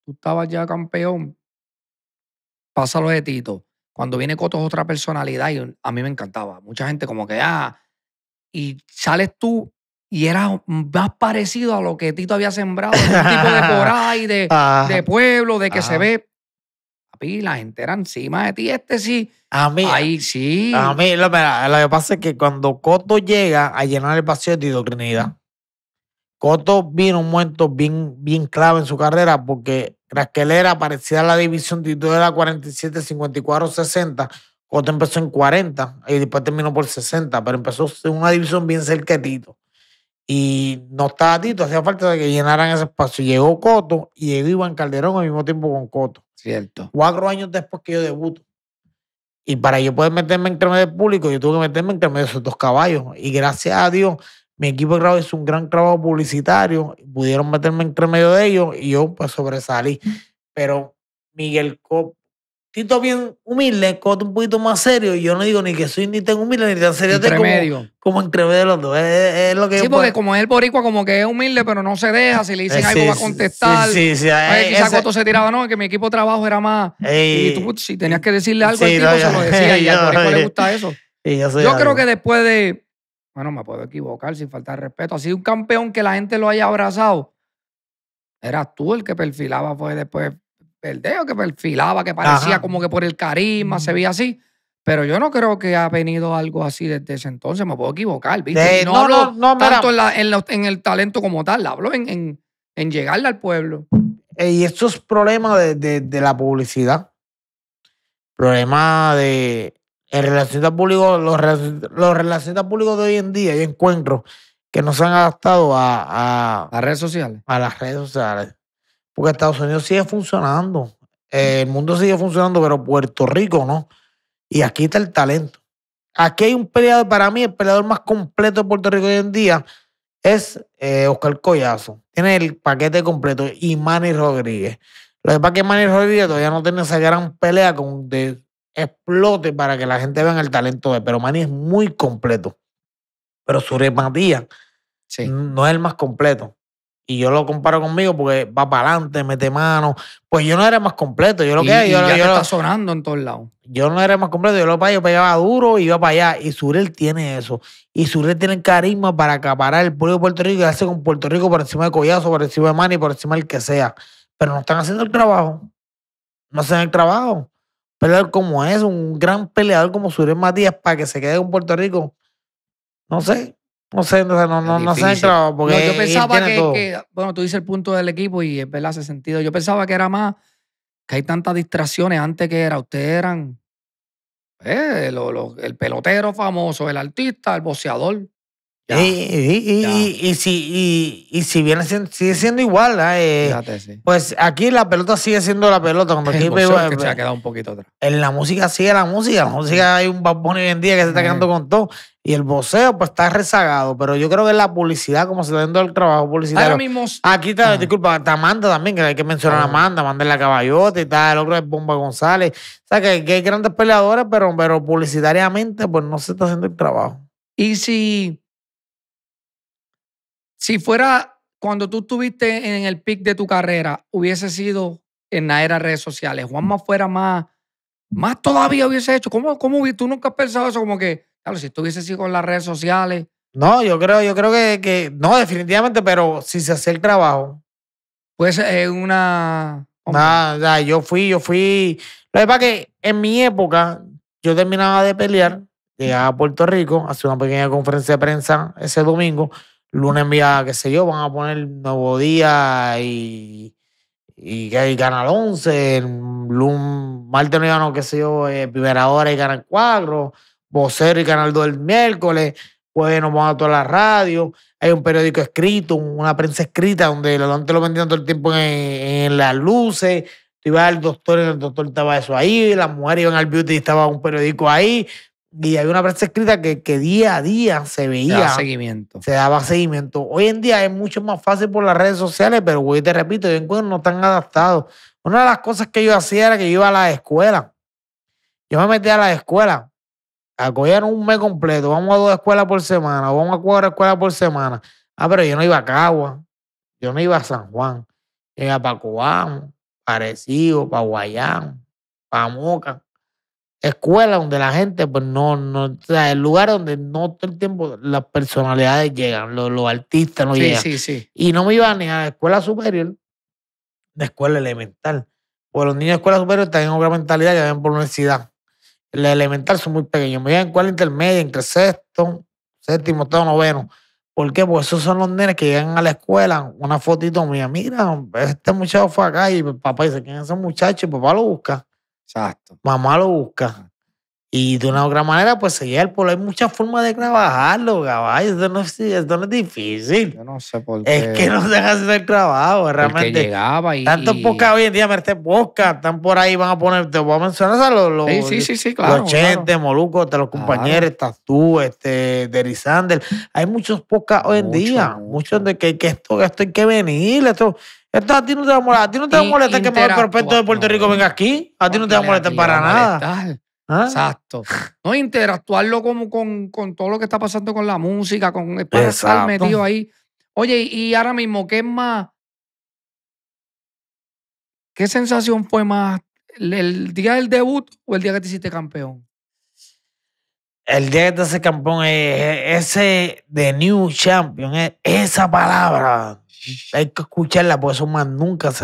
tú estabas ya campeón, pasa lo de Tito. Cuando viene Coto es otra personalidad y a mí me encantaba. Mucha gente como que, ah, y sales tú y era más parecido a lo que Tito había sembrado, un tipo de por *laughs* de, ah. de pueblo, de que se ve. Papi, la gente era encima de ti, este sí.
A mí. Ahí sí. A mí, lo, lo que pasa es que cuando Coto llega a llenar el paseo de Tito Coto vino un momento bien, bien clave en su carrera porque Rasquelera a la división Tito era 47, 54, 60. Coto empezó en 40 y después terminó por 60, pero empezó en una división bien cerquetito y no estaba Tito, hacía falta que llenaran ese espacio. Llegó Coto y llegó Iván Calderón al mismo tiempo con Coto. Cierto. Cuatro años después que yo debuto. Y para yo poder meterme entre medio del público, yo tuve que meterme entre medio de esos dos caballos. Y gracias a Dios, mi equipo de trabajo hizo un gran trabajo publicitario. Pudieron meterme entre medio de ellos y yo pues sobresalí. Mm. Pero Miguel Cop Tito bien humilde, Coto un poquito más serio. yo no digo ni que soy ni tan humilde ni tan serio. como, como entre medio de los dos. Es, lo que sí, porque
como es el boricua, como que es humilde, pero no se deja. Si le dicen eh, algo va a contestar. Sí, sí, sí Oye, eh, quizá se tiraba, no, que mi equipo de trabajo era más... y tú, si tenías que decirle algo al tipo, se lo decía. y *laughs* al boricua le gusta eso.
yo, creo que
después de... Bueno, me puedo equivocar sin faltar respeto. así un campeón que la gente lo haya abrazado. Eras tú el que perfilaba pues, después deo que perfilaba, que parecía como que por el carisma se veía así. Pero yo no creo que ha venido algo
así desde ese
entonces, me puedo equivocar, ¿viste? no, hablo tanto en, el talento como tal,
hablo en, en, llegarle al pueblo. Eh, y estos problemas de, la publicidad, problema de el relacionista público, los, los públicos de hoy en día, yo encuentro que no se han adaptado a, a, redes sociales. A las redes sociales. Porque Estados Unidos sigue funcionando. Eh, el mundo sigue funcionando, pero Puerto Rico no. Y aquí está el talento. Aquí hay un peleador, para mí, el peleador más completo de Puerto Rico hoy en día es eh, Oscar Collazo. Tiene el paquete completo y Manny Rodríguez. Lo que pasa es que Manny Rodríguez todavía no tiene esa gran pelea con de explote para que la gente vea el talento de pero Manny es muy completo. Pero Sure Matías no es el más completo. Y yo lo comparo conmigo porque va para adelante, mete mano. Pues yo no era más completo. Yo lo que. yo, ya está sonando en todos lados. Yo no era más completo. Yo lo pegaba duro y iba para allá. Y Surel tiene eso. Y Surel tiene carisma para acaparar el pueblo de Puerto Rico y hace con Puerto Rico por encima de Collazo, por encima de Mani, por encima del que sea. Pero no están haciendo el trabajo. No hacen el trabajo. pelear como es, un gran peleador como Surel Matías para que se quede con Puerto Rico. No sé. No sé, no, no, no sé, entrado yo pensaba que,
bueno, tú dices el punto del equipo y es verdad, hace sentido. Yo pensaba que era más que hay tantas distracciones antes que era. Ustedes eran eh, el pelotero famoso, el artista, el
boceador. y, y, si, y, si viene siendo, sigue siendo igual, ¿eh? pues aquí la pelota sigue siendo la pelota. Cuando En la música sigue la música. La música hay un babón hoy en día que se está quedando con todo. Y el voceo pues está rezagado, pero yo creo que la publicidad, como se está haciendo el trabajo publicitario. Ahora mismo. Aquí está, ah. disculpa, está Amanda también, que hay que mencionar a ah. Amanda, Amanda en la caballota y tal, el otro es Bomba González. O sea, que, hay grandes peleadores, pero, pero publicitariamente pues no se está haciendo el trabajo. Y si, si fuera
cuando tú estuviste en el pic de tu carrera, hubiese sido en la era redes sociales, Juanma fuera más, más todavía hubiese hecho. ¿Cómo, cómo tú nunca has pensado eso? Como que Claro, si
estuviese así con las redes sociales. No, yo creo, yo creo que, que no, definitivamente, pero si se hace el trabajo. Pues es eh, una. Nada, yo fui, yo fui. Lo que pasa que en mi época, yo terminaba de pelear, llegaba a Puerto Rico, hacía una pequeña conferencia de prensa ese domingo. Lunes enviaba, qué sé yo, van a poner Nuevo Día y, y, Canal 11. El, el martes no qué sé yo, eh, Primera Hora y Canal 4 vocero y Canal 2 del miércoles, pues nos vamos a toda la radio, hay un periódico escrito, una prensa escrita donde antes lo vendían todo el tiempo en, las luces, iba al doctor, el doctor estaba eso ahí, las mujeres iban al beauty y estaba un periódico ahí, y hay una prensa escrita que, día a día se veía. Se daba
seguimiento.
Se daba seguimiento. Hoy en día es mucho más fácil por las redes sociales, pero güey, te repito, yo encuentro no están adaptados. Una de las cosas que yo hacía era que yo iba a la escuela. Yo me metía a la escuela acogieron un mes completo, vamos a dos escuelas por semana, vamos a cuatro escuelas por semana. Ah, pero yo no iba a Cagua, yo no iba a San Juan, yo iba para Parecido, para Guayán, para Moca. Escuela donde la gente, pues no, no, o sea, el lugar donde no todo el tiempo las personalidades llegan, los, artistas no sí, llegan. Sí, sí. Y no me iba ni a la escuela superior, ni de escuela elemental. Porque los niños de escuela superior están en otra mentalidad que ven por la universidad la elemental son muy pequeños. Me cuál cuál intermedia, entre sexto, séptimo, octavo, noveno. ¿Por qué? Porque esos son los nenes que llegan a la escuela, una fotito mía, mira, este muchacho fue acá y papá dice, ¿quién es ese muchacho? Y papá lo busca. Exacto. Mamá lo busca. Y de una u otra manera, pues se el pueblo. Hay muchas formas de trabajarlo, caballo. Esto no, es, difícil. Yo no sé por qué. Es que no se deja el trabajo, realmente. llegaba Tantos pocos hoy en día, este poca están por ahí, van a poner, te voy a mencionar los, los, sí, sí, los Moluco, los compañeros, estás tú, este, Derisander. Hay muchos pocas hoy en día. Muchos de que, esto, esto hay que venir, esto... a ti no te va a molestar. A ti no te va a molestar que el prospecto de Puerto Rico venga aquí.
A ti no te va a molestar para nada. Ah. Exacto. No interactuarlo como con, con, todo lo que está pasando con la música, con para estar metido ahí. Oye, y ahora mismo, ¿qué es más? ¿Qué sensación fue más? ¿El, día del debut o el día que te hiciste campeón?
El día que te hiciste campeón eh, eh, ese de New Champion, eh, esa palabra. Hay que escucharla, porque eso más nunca se, se,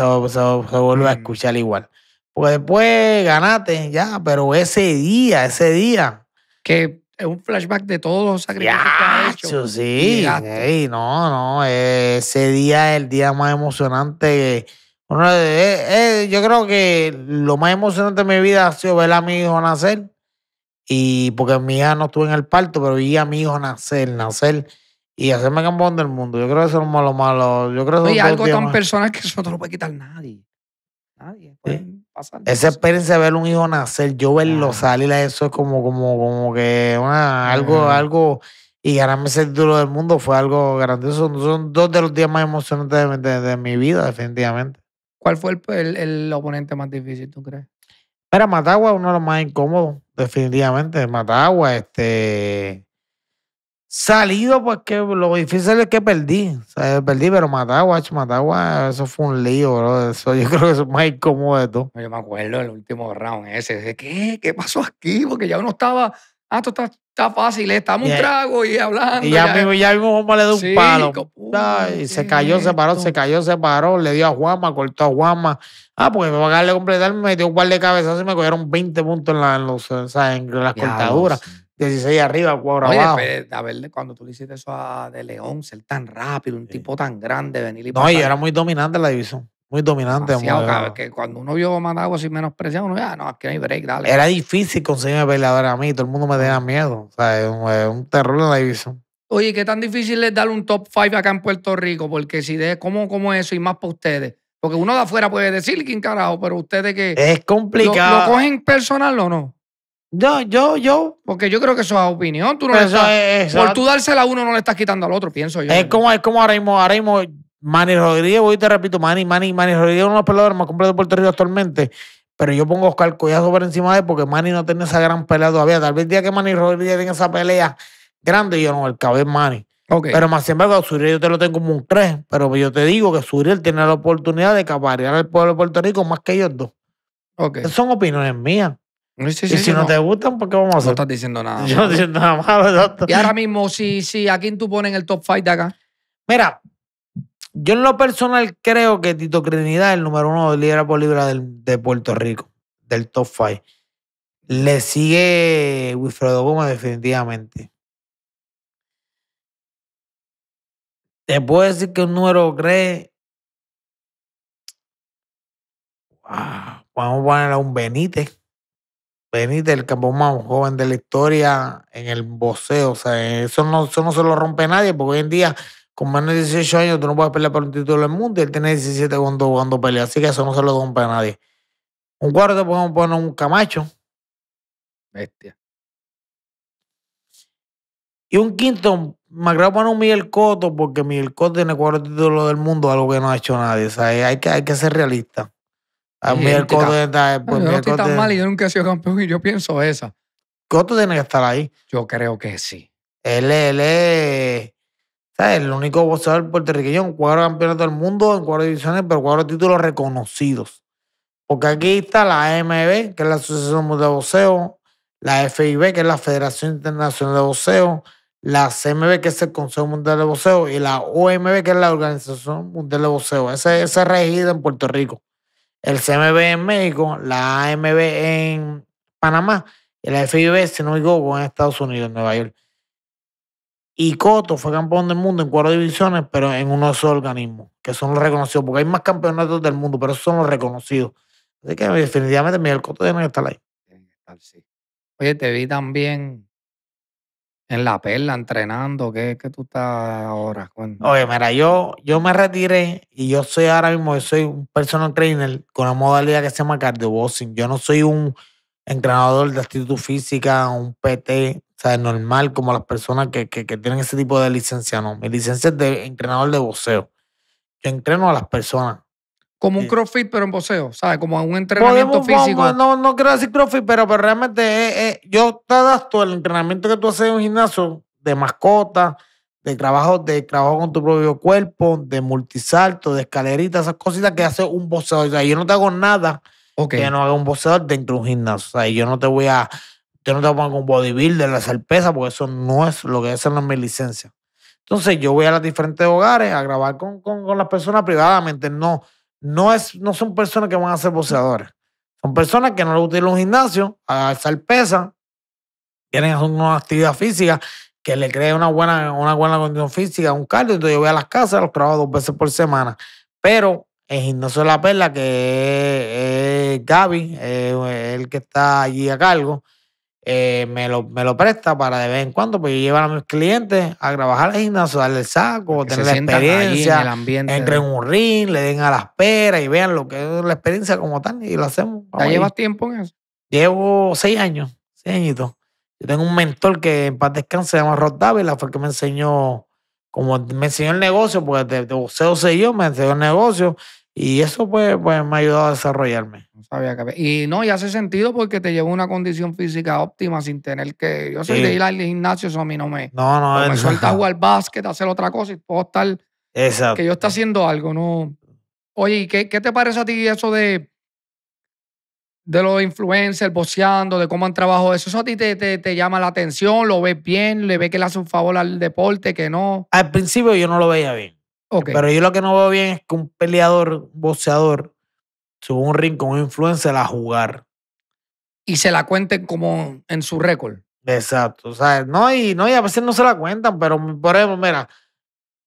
vuelve a mm. escuchar igual. Porque después ganaste, ya, pero ese día, ese día. Que es un flashback de todos los sacrificios que has hecho. Sí, no, no, ese día es el día más emocionante. Eh, eh, yo creo que lo más emocionante de mi vida ha sido ver a mi hijo nacer. Y porque mi hija no estuvo en el parto, pero vi a mi hijo nacer, nacer y hacerme campeón del mundo. Yo creo que eso es lo malo, malo. Yo creo y algo tan
personal que eso no lo puede quitar nadie. Nadie. Pues.
Esa experiencia de ver un hijo nacer, yo verlo ah. salir a eso es como, como, como que una, algo, algo. Y ganarme ese título del mundo fue algo grandioso. Son dos de los días más emocionantes de, mi vida, definitivamente.
¿Cuál fue el, el, oponente más difícil, tú crees?
Era Matagua, uno de los más incómodos, definitivamente. Matagua, este salido porque pues, lo difícil es que perdí. perdí, pero Matagua, Matagua, eso fue un lío, bro. yo *laughs* creo que es más incómodo de todo.
Yo me acuerdo el último round ese. De, ¿Qué? ¿Qué pasó aquí? Porque ya uno estaba. Ah, esto está, fácil,
estamos eh, un trago y hablando. Y ya, mismo, ya mismo Juanma le dio un palo. y se cayó, se paró, se cayó, se paró. Le dio a Juanma, cortó a Juanma. Ah, pues me va a completar, me metió un par de cabezas y me cogieron 20 puntos en, la, en las cortaduras. 16 arriba, 4 abajo. Pues,
a ver, cuando tú le hiciste eso a De León, ser tan rápido, un tipo tan grande, venir y No, y era muy
dominante la división. Muy dominante.
que cuando uno vio a Managua sin menospreciar, uno ya, ah, no, aquí hay break, dale. Era
difícil conseguirme peleador a mí, todo el mundo me tenía ah. miedo. O sea, es un, terror en la división.
Oye, ¿qué tan difícil es darle un top 5 acá en Puerto Rico? Porque si de cómo, cómo es eso y más para ustedes. Porque uno de afuera puede decir quién carajo, pero ustedes que. Es complicado. lo cogen personal o no? Yo, yo, yo. Porque yo creo que eso es opinión. Tú pues, eh, eh, por tú
dársela a uno, no le estás quitando al otro, pienso yo. Es como, es como ahora mismo, Manny Rodríguez, voy y te repito, Manny, Manny, Manny Rodríguez es uno de los peleadores más completos de Puerto Rico actualmente. Pero yo pongo Oscar Collazo por encima de él porque Manny no tiene esa gran pelea todavía. Tal vez el día que Manny Rodríguez tenga esa pelea grande, yo no, el cabez Manny. Pero más sin embargo, Suriel yo te lo tengo como un 3. Pero yo te digo que Suriel tiene la oportunidad de caparear al pueblo de Puerto Rico más que ellos dos. son opiniones mías y si no, te gustan, ¿por pues, qué vamos a hacer? No estás diciendo nada. Yo no estoy nada malo, Y ahora
mismo, sí, sí, ¿a quién tú pones el top 5 de acá?
Mira, yo en lo personal creo que Tito Crinidad el número uno de libra por libra del, de Puerto Rico, del top 5. Le sigue Wilfredo Gómez definitivamente. Te puedo decir que un número cree. Wow, ah, vamos a poner a un Benítez. Benítez, el campeón más joven de la historia en el boxeo. O sea, eso no, eso se lo rompe nadie, porque hoy en día, con menos de 18 años, tú no puedes pelear por un título del mundo y él tiene 17 cuando, jugando pelea. Así que eso no se lo rompe a nadie. Un cuarto podemos poner un Camacho. Bestia. Y un quinto, me agrada poner un Miguel Cotto, porque Miguel Cotto tiene cuatro títulos del mundo, algo que no ha hecho nadie. O sea, hay que, hay que ser realista. A mí el Pues, yo no estoy tan mal y yo nunca he sido campeón y yo pienso esa. Coto tiene que estar ahí. Yo creo que sí. Él, es. ¿Sabes? El único boxeador puertorriqueño en cuatro campeonatos del mundo, en cuatro divisiones, pero cuatro títulos reconocidos. Porque aquí está la AMB, que es la Asociación Mundial de Boxeo, la FIB, que es la Federación Internacional de Boxeo, la CMB, que es el Consejo Mundial de Boxeo, y la OMB, que es la Organización Mundial de Boxeo. Ese, es regido en Puerto Rico el CMB en México, la AMB en Panamá y la FIB, si no me en Estados Unidos, en Nueva York. Y Coto fue campeón del mundo en cuatro divisiones, pero en uno de esos organismos, que son los reconocidos, porque hay más campeonatos del mundo, pero esos son los reconocidos. Así que definitivamente Miguel Coto tiene que estar ahí. sí. Oye, te vi también en la perla entrenando? ¿Qué, tú estás ahora? Oye, mira, yo, yo me retiré y yo soy ahora mismo, yo soy un personal trainer con una modalidad que se llama boxing Yo no soy un entrenador de actitud física, un PT, o sea, normal como las personas que, que, que tienen ese tipo de licencia, no. Mi licencia es de entrenador de boxeo. Yo entreno a las personas
como un crossfit, pero en boxeo, ¿sabes? Como un entrenamiento físico.
no, no quiero decir crossfit, pero, pero realmente yo te adapto el entrenamiento que tú haces en un gimnasio de mascota, de trabajo, de trabajo con tu propio cuerpo, de multisalto, de escalerita, esas cositas que hace un boxeador. O sea, yo no te hago nada que no haga un boxeador dentro de un gimnasio. O sea, yo no te voy a, yo no te voy a poner un bodybuilder, la cerveza, porque eso no es lo que hacen no es mi licencia. Entonces yo voy a los diferentes hogares a grabar con, con las personas privadamente, no no, es, no son personas que van a ser boxeadores. Son personas que no les gusta ir un gimnasio, a alzar pesas. Tienen una actividad física que le cree una buena, una buena condición física, un cardio. Entonces yo voy a las casas, los trabajo dos veces por semana. Pero el gimnasio de la perla, que es, Gaby, el que está allí a cargo, eh, me, lo, me, lo, presta para de vez en cuando, pues yo llevo a mis clientes a trabajar la gimnasio, darle el saco, tener la experiencia, en el un ring, le den a las peras y vean lo que es la experiencia como tal y lo hacemos. ¿Ya llevas tiempo en eso? Llevo seis años, seis añitos. Yo tengo un mentor que en paz descanse se llama Rod Dávila, fue que me enseñó, como me enseñó el negocio, porque de, de sé yo, me enseñó el negocio y eso pues, pues, me ha ayudado a desarrollarme. sabía Y no, y hace
sentido porque te lleva una condición física óptima sin tener que... Yo soy de ir al gimnasio, eso a mí no me... No, no. no me suelta a jugar básquet, hacer otra cosa y puedo estar... Exacto. Que yo esté haciendo algo, ¿no? Oye, qué, qué te parece a ti eso de... De los influencers, boceando, de cómo han trabajado eso. ¿Eso a ti te, te, te llama la atención? ¿Lo ves bien? ¿Le ves que le hace un favor al deporte? ¿Que no?
Al principio yo no lo veía bien. Pero yo lo que no veo bien es que un peleador, boxeador, suba un ring con un influencer a jugar. Y se la cuenten como en su récord. Exacto. O sea, no, y, no, y a veces no se la cuentan, pero por ejemplo, mira,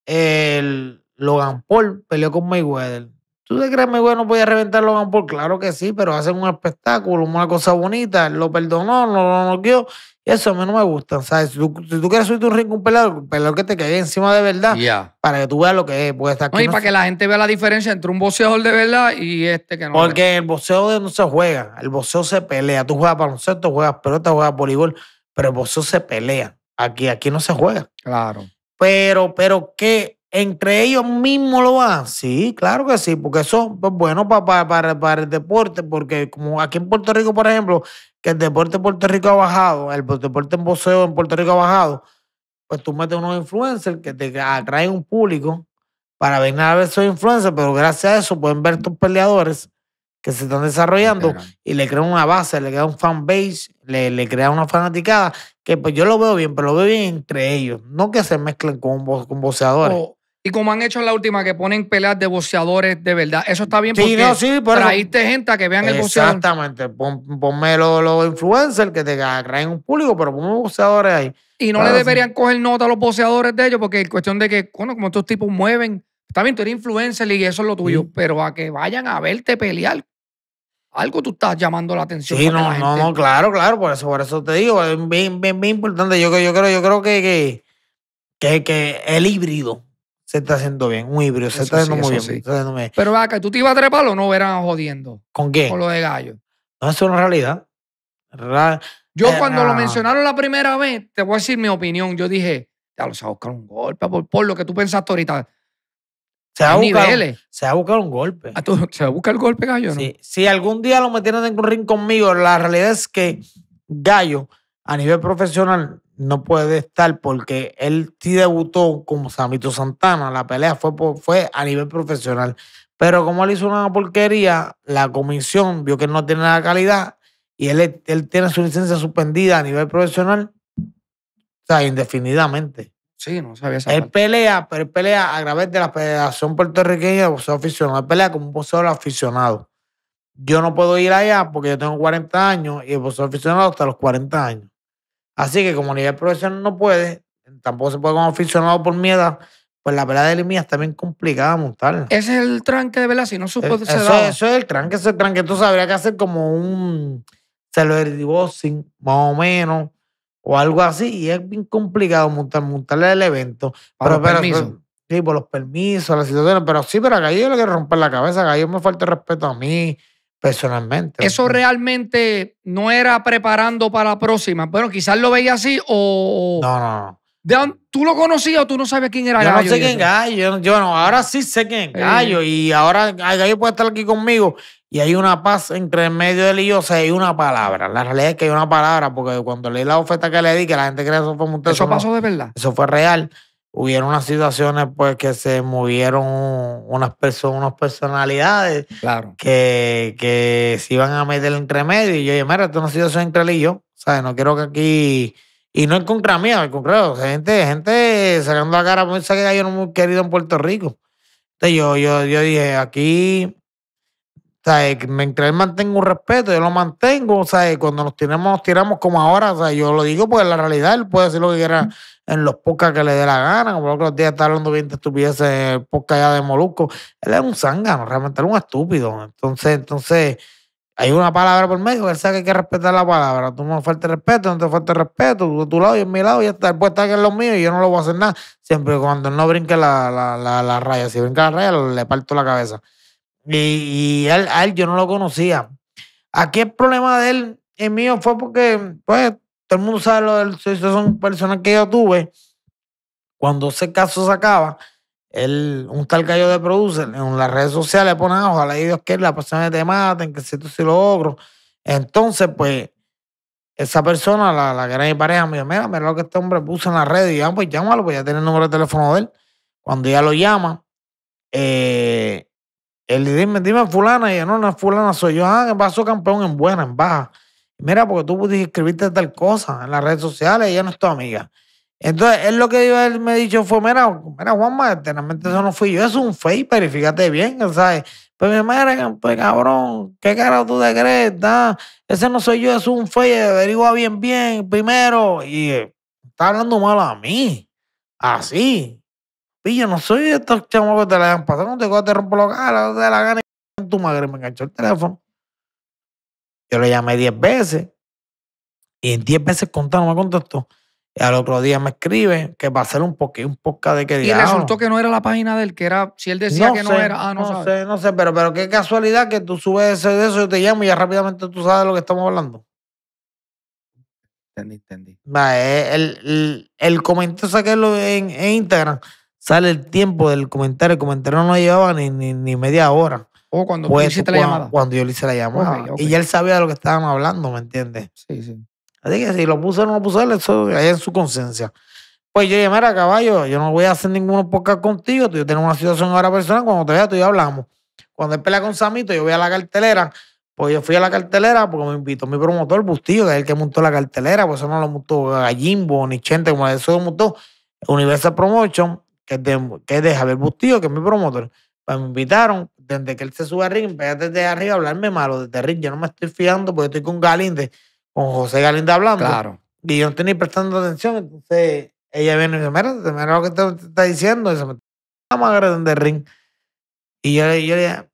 el Logan Paul peleó con Mayweather. ¿Tú te crees, mi güey, no podía reventar Logan Paul? Claro que sí, pero hacen un espectáculo, una cosa bonita. lo perdonó, no lo noqueó. Y eso a mí no me gusta. ¿sabes? Si, tú, quieres subirte un ring un pelado, un que te quede encima de verdad, para que tú veas lo que es. Puede estar no, y para que la gente vea la diferencia entre un boxeador de verdad y este que no. Porque el boxeo no se juega, el boxeo se pelea. Tú juegas baloncesto, juegas pelota, juegas voleibol, pero el boxeo se pelea. Aquí, aquí no se juega. Claro. Pero, pero, ¿qué? entre ellos mismos lo van. Sí, claro que sí, porque eso es pues, bueno para, para, el deporte, porque como aquí en Puerto Rico, por ejemplo, que el deporte en Puerto Rico ha bajado, el deporte en boxeo en Puerto Rico ha bajado, pues tú metes unos influencers que te atraen un público para venir a ver esos influencers, pero gracias a eso pueden ver tus peleadores que se están desarrollando y le crean una base, le crean un fan base, le, le crean una fanaticada, que pues yo lo veo bien, pero lo veo bien entre ellos, no que se mezclen con, con boxeadores. Y como han hecho en la última, que ponen peleas
de boxeadores de verdad. Eso está bien sí, porque traíste gente a que vean el boxeador.
Exactamente. ponme los, influencers que te agraen un público, pero ponme boxeadores ahí. Y no le deberían
coger nota a los boxeadores de ellos porque
es cuestión de que, bueno, como estos tipos mueven. Está bien, tú eres influencer
y eso es lo tuyo, pero a que vayan a verte pelear. Algo tú estás llamando la
atención. Sí, no, no, claro, claro, por eso, por eso te digo, es bien, bien, importante. Yo, yo creo, yo creo que, que, que el híbrido, se está haciendo bien. Un híbrido, muy se está haciendo muy bien.
Pero acá, ¿tú te ibas a trepar o no verán jodiendo? ¿Con qué? Con lo de gallo.
No, eso es una realidad. Yo eh, cuando lo ah. mencionaron
la primera vez, te voy a decir mi opinión. Yo dije, ya lo se va a buscar un golpe por, por lo que tú pensaste ahorita. Se va, a buscar,
se un golpe. Ah, ¿Se va a buscar el golpe, Gallo? Si algún día lo metieron en un ring conmigo, la realidad es que Gallo, a nivel profesional, no puede estar porque él sí debutó como Samito Santana. La pelea fue, fue a nivel profesional. Pero como él hizo una porquería, la comisión vio que no tiene la calidad y él, él tiene su licencia suspendida a nivel profesional, o indefinidamente. Sí, no sabía Él pelea, pero él pelea a través de la Federación Puertorriqueña de Boxeo Aficionado. Él pelea como un boxeador aficionado. Yo no puedo ir allá porque yo tengo 40 años y el boxeo aficionado hasta los 40 años. Así que como a nivel profesional no puede, tampoco se puede como aficionado por mi pues la pelea de mía está bien complicada montarla.
Ese es el tranque de verdad, si no supo
eh, eso, es el tranque, ese el tranque. Tú sabrías que hacer como un celebrity boxing, más o menos, o algo así. Y es bien complicado montar, montarle el evento. Pero, sí, por los permisos, la situaciones. Pero sí, pero acá yo le quiero romper la cabeza. acá yo me falta respeto a mí personalmente.
Eso realmente no era preparando para la próxima. Bueno, quizás lo veía así o... No, no, no. ¿Tú lo conocías o tú no sabes quién era yo Gallo? Yo no sé quién Gallo.
Yo, ahora sí sé quién Gallo. Y ahora Gallo puede estar aquí conmigo. Y hay una paz entre medio de él y yo. O hay una palabra. La realidad es que hay una palabra. Porque cuando leí la oferta que le di, que la gente cree que eso fue un Eso pasó de verdad. Eso fue real hubieron unas situaciones pues que se movieron unas personas, unas personalidades que, que, se iban a meter entre medio. Y yo dije, mira, esto es una situación entre él y yo. ¿Sabes? No quiero que aquí. Y no en contra mí, al contrario, gente, gente sacando la cara, piensa que no me muy querido en Puerto Rico. Entonces yo, yo, yo dije, aquí o sea, Mientras él mantenga un respeto, yo lo mantengo, o sea, Cuando nos tiramos, tiramos como ahora, o sea, Yo lo digo porque la realidad, él puede decir lo que quiera en los pocas que le dé la gana, como los días está hablando bien de estupideces poca ya de Molusco. Él es un zángano, realmente es un estúpido. Entonces, entonces, hay una palabra por medio él sabe que hay que respetar la palabra. Tú me falta respeto, no te falta respeto, tú de tu lado y en mi lado, ya está, él puede que es en los míos y yo no lo voy a hacer nada. Siempre cuando no brinque la, la, la, la raya, si brinca la raya, le parto la cabeza. Y, a él yo no lo conocía. Aquí el problema de él, el mío, fue porque, pues, todo el mundo sabe lo del son personas que yo tuve. Cuando ese caso se acaba, él, un tal gallo de producer, en las redes sociales pone, ah, ojalá y Dios quiera, la persona te maten, que si tú si lo logro. Entonces, pues, esa persona, la, gran pareja, me dijo, mira, mira lo que este hombre puso en las redes. Y yo, ah, pues llámalo, pues ya tiene el número de teléfono de él. Cuando ella lo llama, eh, él dime, dime fulana, y yo, no, no fulana, soy yo. Ah, pasó campeón en buena, en baja. Mira, porque tú escribiste tal cosa en las redes sociales, ella no es tu amiga. Entonces, él lo que iba, él me dicho fue, mira, mira, Juanma, eso no fui yo, es un fake, pero fíjate bien, ¿sabes? Pues mi madre, pues cabrón, ¿qué cara tú te crees? Ese no soy yo, es un fake, averigua bien, bien, primero. Y eh, está hablando mal a mí, así yo no soy de estos chavos que te la dejan pasar. No te cojas te rompo la cara, te la gana. Y tu madre me enganchó el teléfono. Yo le llamé 10 veces. Y en 10 veces no me contestó. Y al otro día me escribe que va a ser un poquito un poca de que Y resultó que no era la página de él, que era, si él decía que no era, ah, no, sé, no sé, pero, pero qué casualidad que tú subes eso y eso, yo te llamo y ya rápidamente tú sabes de lo que estamos hablando. Entendí, entendí. el, el, el comentario saqué en, en Instagram sale el tiempo del comentario. El comentario no llevaba ni, media hora. O cuando pues la llamada. Cuando yo le hice la llamada. Y ya él sabía de lo que estaban hablando, ¿me entiendes? Sí, sí. Así que si lo puso o no lo puso eso es en su conciencia. Pues yo dije, mira, caballo, yo no voy a hacer ningún podcast contigo. Yo tengo una situación ahora personal. Cuando te vea, tú y hablamos. Cuando él pelea con Samito, yo voy a la cartelera. Pues yo fui a la cartelera porque me invitó mi promotor, Bustillo, que es el que montó la cartelera. Pues eso no lo montó Gallimbo ni Chente, como eso lo montó Universal Promotion que es de, Javier Bustillo, que es mi promotor. Pues me invitaron, desde que él se sube a ring, pégate desde arriba a hablarme malo desde ring. Yo no me estoy fiando porque estoy con Galinde, con José Galinde hablando. Claro. Y yo no estoy ni prestando atención. Entonces ella viene y dice, mira, mira lo que te, está diciendo. Y se me está desde ring. Y yo, yo, dije,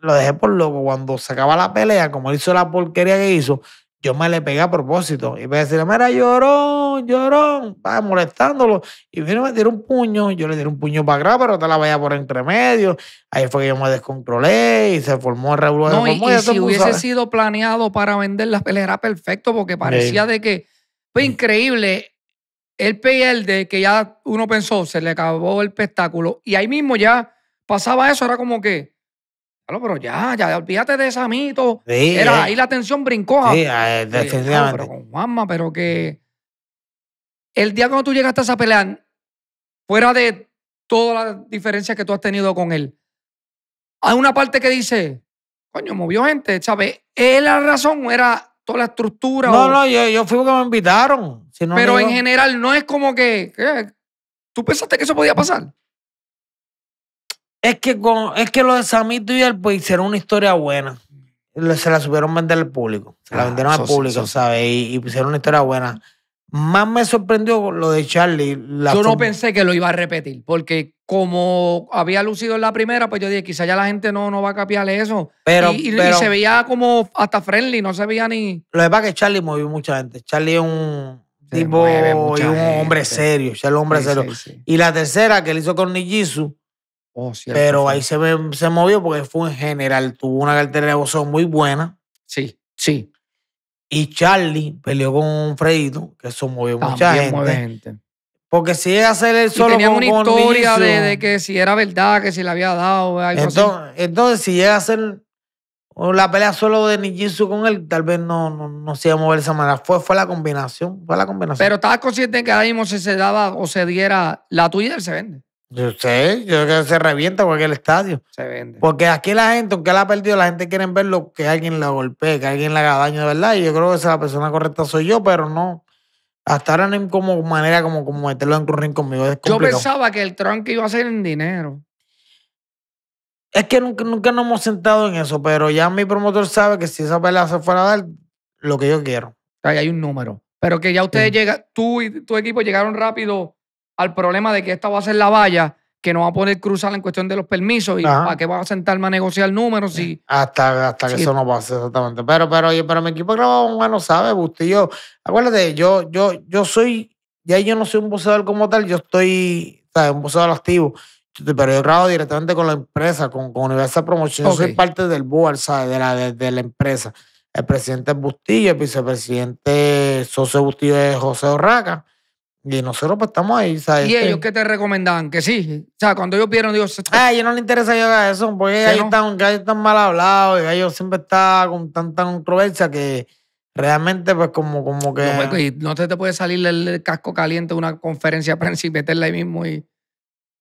lo dejé por loco. Cuando se acaba la pelea, como él hizo la porquería que hizo, yo me le pegué a propósito y voy a decirle, mira, llorón, llorón, va molestándolo. Y vino a meter un puño, yo le di un puño para acá, pero te la vaya por entre medio. Ahí fue que yo me descontrolé y se formó el revuelo No, y, si hubiese
sido planeado para vender la peleas era perfecto porque parecía de que fue mm. increíble. el de que ya uno pensó, se le acabó el espectáculo. Y ahí mismo ya pasaba eso, era como que pero ya, ya, olvídate de esa mito. Era, eh. ahí la tensión brincó. Sí, eh, definitivamente. pero con Juanma, pero que... El día cuando tú llegaste a esa pelea, fuera de todas las diferencias que tú has tenido con él, hay una parte que dice, coño, movió gente, ¿sabes? ¿Es la razón era toda la estructura? No, no, yo,
fui porque me invitaron.
pero en general no es como que...
¿Tú pensaste que eso podía pasar? Es que, con, es que lo de Samito y el pues hicieron una historia buena. Se la supieron vender al público. Se la ah, vendieron al público, ¿sabes? Y, hicieron una historia buena. Más me sorprendió lo de Charlie. yo no
pensé que lo iba a repetir, porque como había lucido en la primera, pues yo dije, quizá ya la gente no, no va a capiarle eso. y, se veía como hasta friendly, no se veía ni.
Lo que pasa es que Charlie movió mucha gente. Charlie es un tipo y un hombre serio. Charlie es un hombre serio. Y la tercera que él hizo con Nijisu Oh, Pero ahí se, movió porque fue en general. Tuvo una cartera de voz muy buena. Sí, sí. Y Charlie peleó con Fredito, que eso movió mucha gente. Porque si llega a ser el solo. con, una historia de,
que si era verdad, que si le había dado.
entonces, si llega a ser la pelea solo de Nijitsu con él, tal vez no, no, se iba a mover de esa manera. Fue, fue la combinación. Fue la combinación.
Pero estabas consciente que ahora mismo si se daba o se diera la tuya, él se vende.
Yo sé, yo creo que se revienta porque el estadio. Se vende. Porque aquí la gente, aunque la ha perdido, la gente quiere ver lo que alguien la golpee, que alguien le haga daño de verdad. Y yo creo que esa persona correcta soy yo, pero no. Hasta ahora no hay como manera como, como meterlo en un ring conmigo. yo pensaba que el tronco iba a ser en dinero. Es que nunca, nunca nos hemos sentado en eso, pero ya mi promotor sabe que si esa pelea se fuera a dar, lo que yo quiero. Ahí hay un número. Pero que ya ustedes llega
llegan, tú y tu equipo llegaron rápido al problema de que esta va a ser la valla que no va a poder cruzar en cuestión de los permisos y para qué
va a sentarme a negociar números y eh, hasta hasta que eso no pase exactamente pero pero pero mi equipo grabado un bueno sabe Bustillo acuérdate yo yo yo soy ya yo no soy un buceador como tal yo estoy ¿sabes? un buceador activo pero yo grabo directamente con la empresa con, Universal Promoción yo soy parte del board de la de, la empresa el presidente es Bustillo el vicepresidente socio Bustillo es José Orraca y nosotros pues estamos ahí, ¿sabes? ¿Y este ellos qué te recomendaban? Que sí. O sea, cuando ellos vieron, digo... a ah, ellos no les interesa yo eso, porque ellos, están, mal hablados, y ellos siempre están con tanta controversia que realmente pues como, como que... No, pues, y te, puede salir el casco caliente de una conferencia
para prensa meterla ahí mismo y...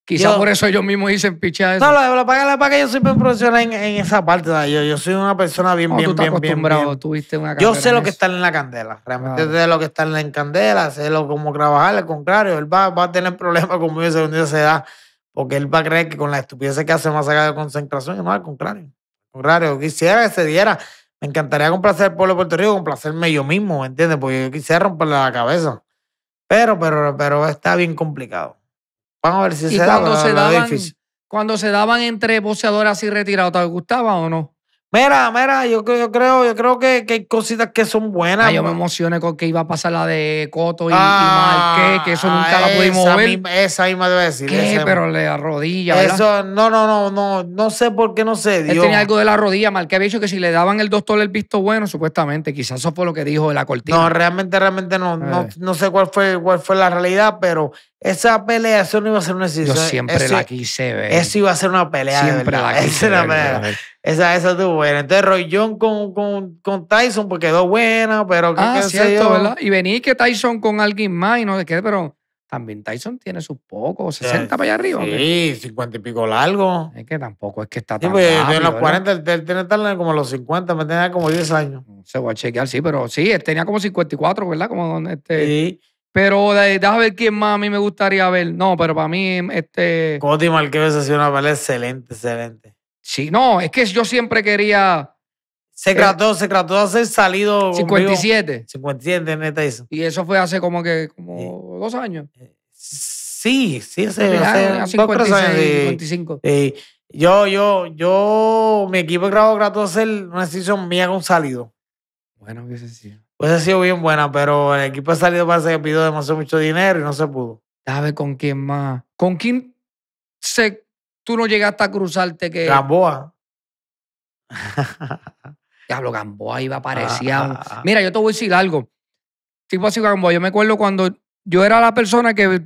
Quizá por eso yo mismo hice pichar eso.
No, lo, paga la para que yo soy profesional en, esa parte. Yo, soy una persona bien, bien, tú acostumbrado,
una yo sé lo que
está en la candela. Realmente sé lo que está en la candela, sé lo, cómo trabajar. Al contrario, él va, va a tener problemas conmigo ese día se da. Porque él va a creer que con la estupidez que hace más acá de concentración. No, al contrario. Al contrario, quisiera que se diera. Me encantaría complacer al pueblo de Puerto Rico, complacerme yo mismo, ¿me entiendes? Porque yo quisiera romperle la cabeza. Pero, pero, pero está bien complicado. Vamos a ver si y se cuando se daban,
Cuando se daban entre boxeadores así retirados, ¿te gustaba o no? Mira, mira, yo, yo creo, yo creo que, hay cositas que son buenas. Ah, yo me emocioné con que iba a pasar la de Coto y, ah, Mal, que eso nunca la pudimos ver. Misma,
esa misma debe decir. ¿Qué? Pero le arrodilla.
Eso, no, no, no, no, no sé
por qué no sé. Él tenía algo de la
rodilla, que había dicho que si le daban el doctor el visto bueno, supuestamente, quizás
eso fue lo que dijo de la cortina. No, realmente, realmente no, no, eh. no, sé cuál fue, cuál fue la realidad, pero esa pelea, eso no iba a ser una decisión. Yo siempre la
quise ver. Eso iba a
ser una pelea. Siempre la *laughs* quise esa ver, Esa, estuvo buena. Entonces, Roy John con, Tyson pues quedó buena, pero. Ah, ¿qué, ah, cierto, ¿verdad?
Y vení que Tyson con alguien más y no sé qué, pero
también Tyson
tiene sus pocos,
60 para allá arriba. Sí, 50 y pico largo. Es que tampoco es que
está tan. Sí, pues, en los 40,
él tiene tal como los 50, me tenía como 10 años. Se va a chequear, sí,
pero sí, él tenía como 54, ¿verdad? Como este. Sí. Pero déjame ver quién más a mí me gustaría ver. No, pero para mí, este. Cody Marquez ha sido una pelea excelente, excelente. Sí, no, es que yo siempre quería. Se trató, se trató de hacer salido. 57.
Conmigo. 57, neta, eso. Y eso fue hace como que, como dos años. Eh, sí, sí, hace, hace años. 55. Sí. Yo, yo, yo, mi equipo de grado trató de hacer una decisión mía con salido. Bueno, qué sencillo. Pues ha sido bien buena, pero el equipo ha salido para que pidió demasiado mucho dinero y no se pudo. sabes con quién más. ¿Con quién se, tú no llegaste a cruzarte que.
Gamboa. *laughs* Diablo, Gamboa iba, *laughs* parecía. Mira, yo te voy a decir algo. Tipo así, Gamboa. Yo me acuerdo cuando yo era la persona que.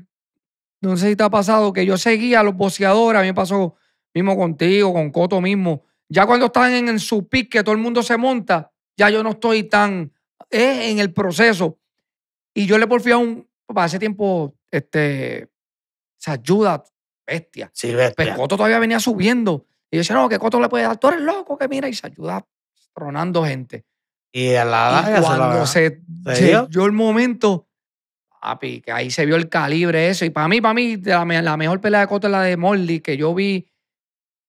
No sé si te ha pasado, que yo seguía a los boceadores. A mí me pasó mismo contigo, con Coto mismo. Ya cuando están en, en su pique, que todo el mundo se monta, ya yo no estoy tan es en el proceso. Y yo le porfí a un, para ese tiempo, este, se ayuda, bestia.
Sí, bestia. Pero Coto
todavía venía subiendo. Y yo decía, no, que Coto le puede dar, tú eres loco, que mira, y se ayuda tronando gente.
Y a la cuando se,
el momento, papi, que ahí se vio el calibre eso. Y para mí, para mí, la, mejor pelea de Coto es la de Morley, que yo vi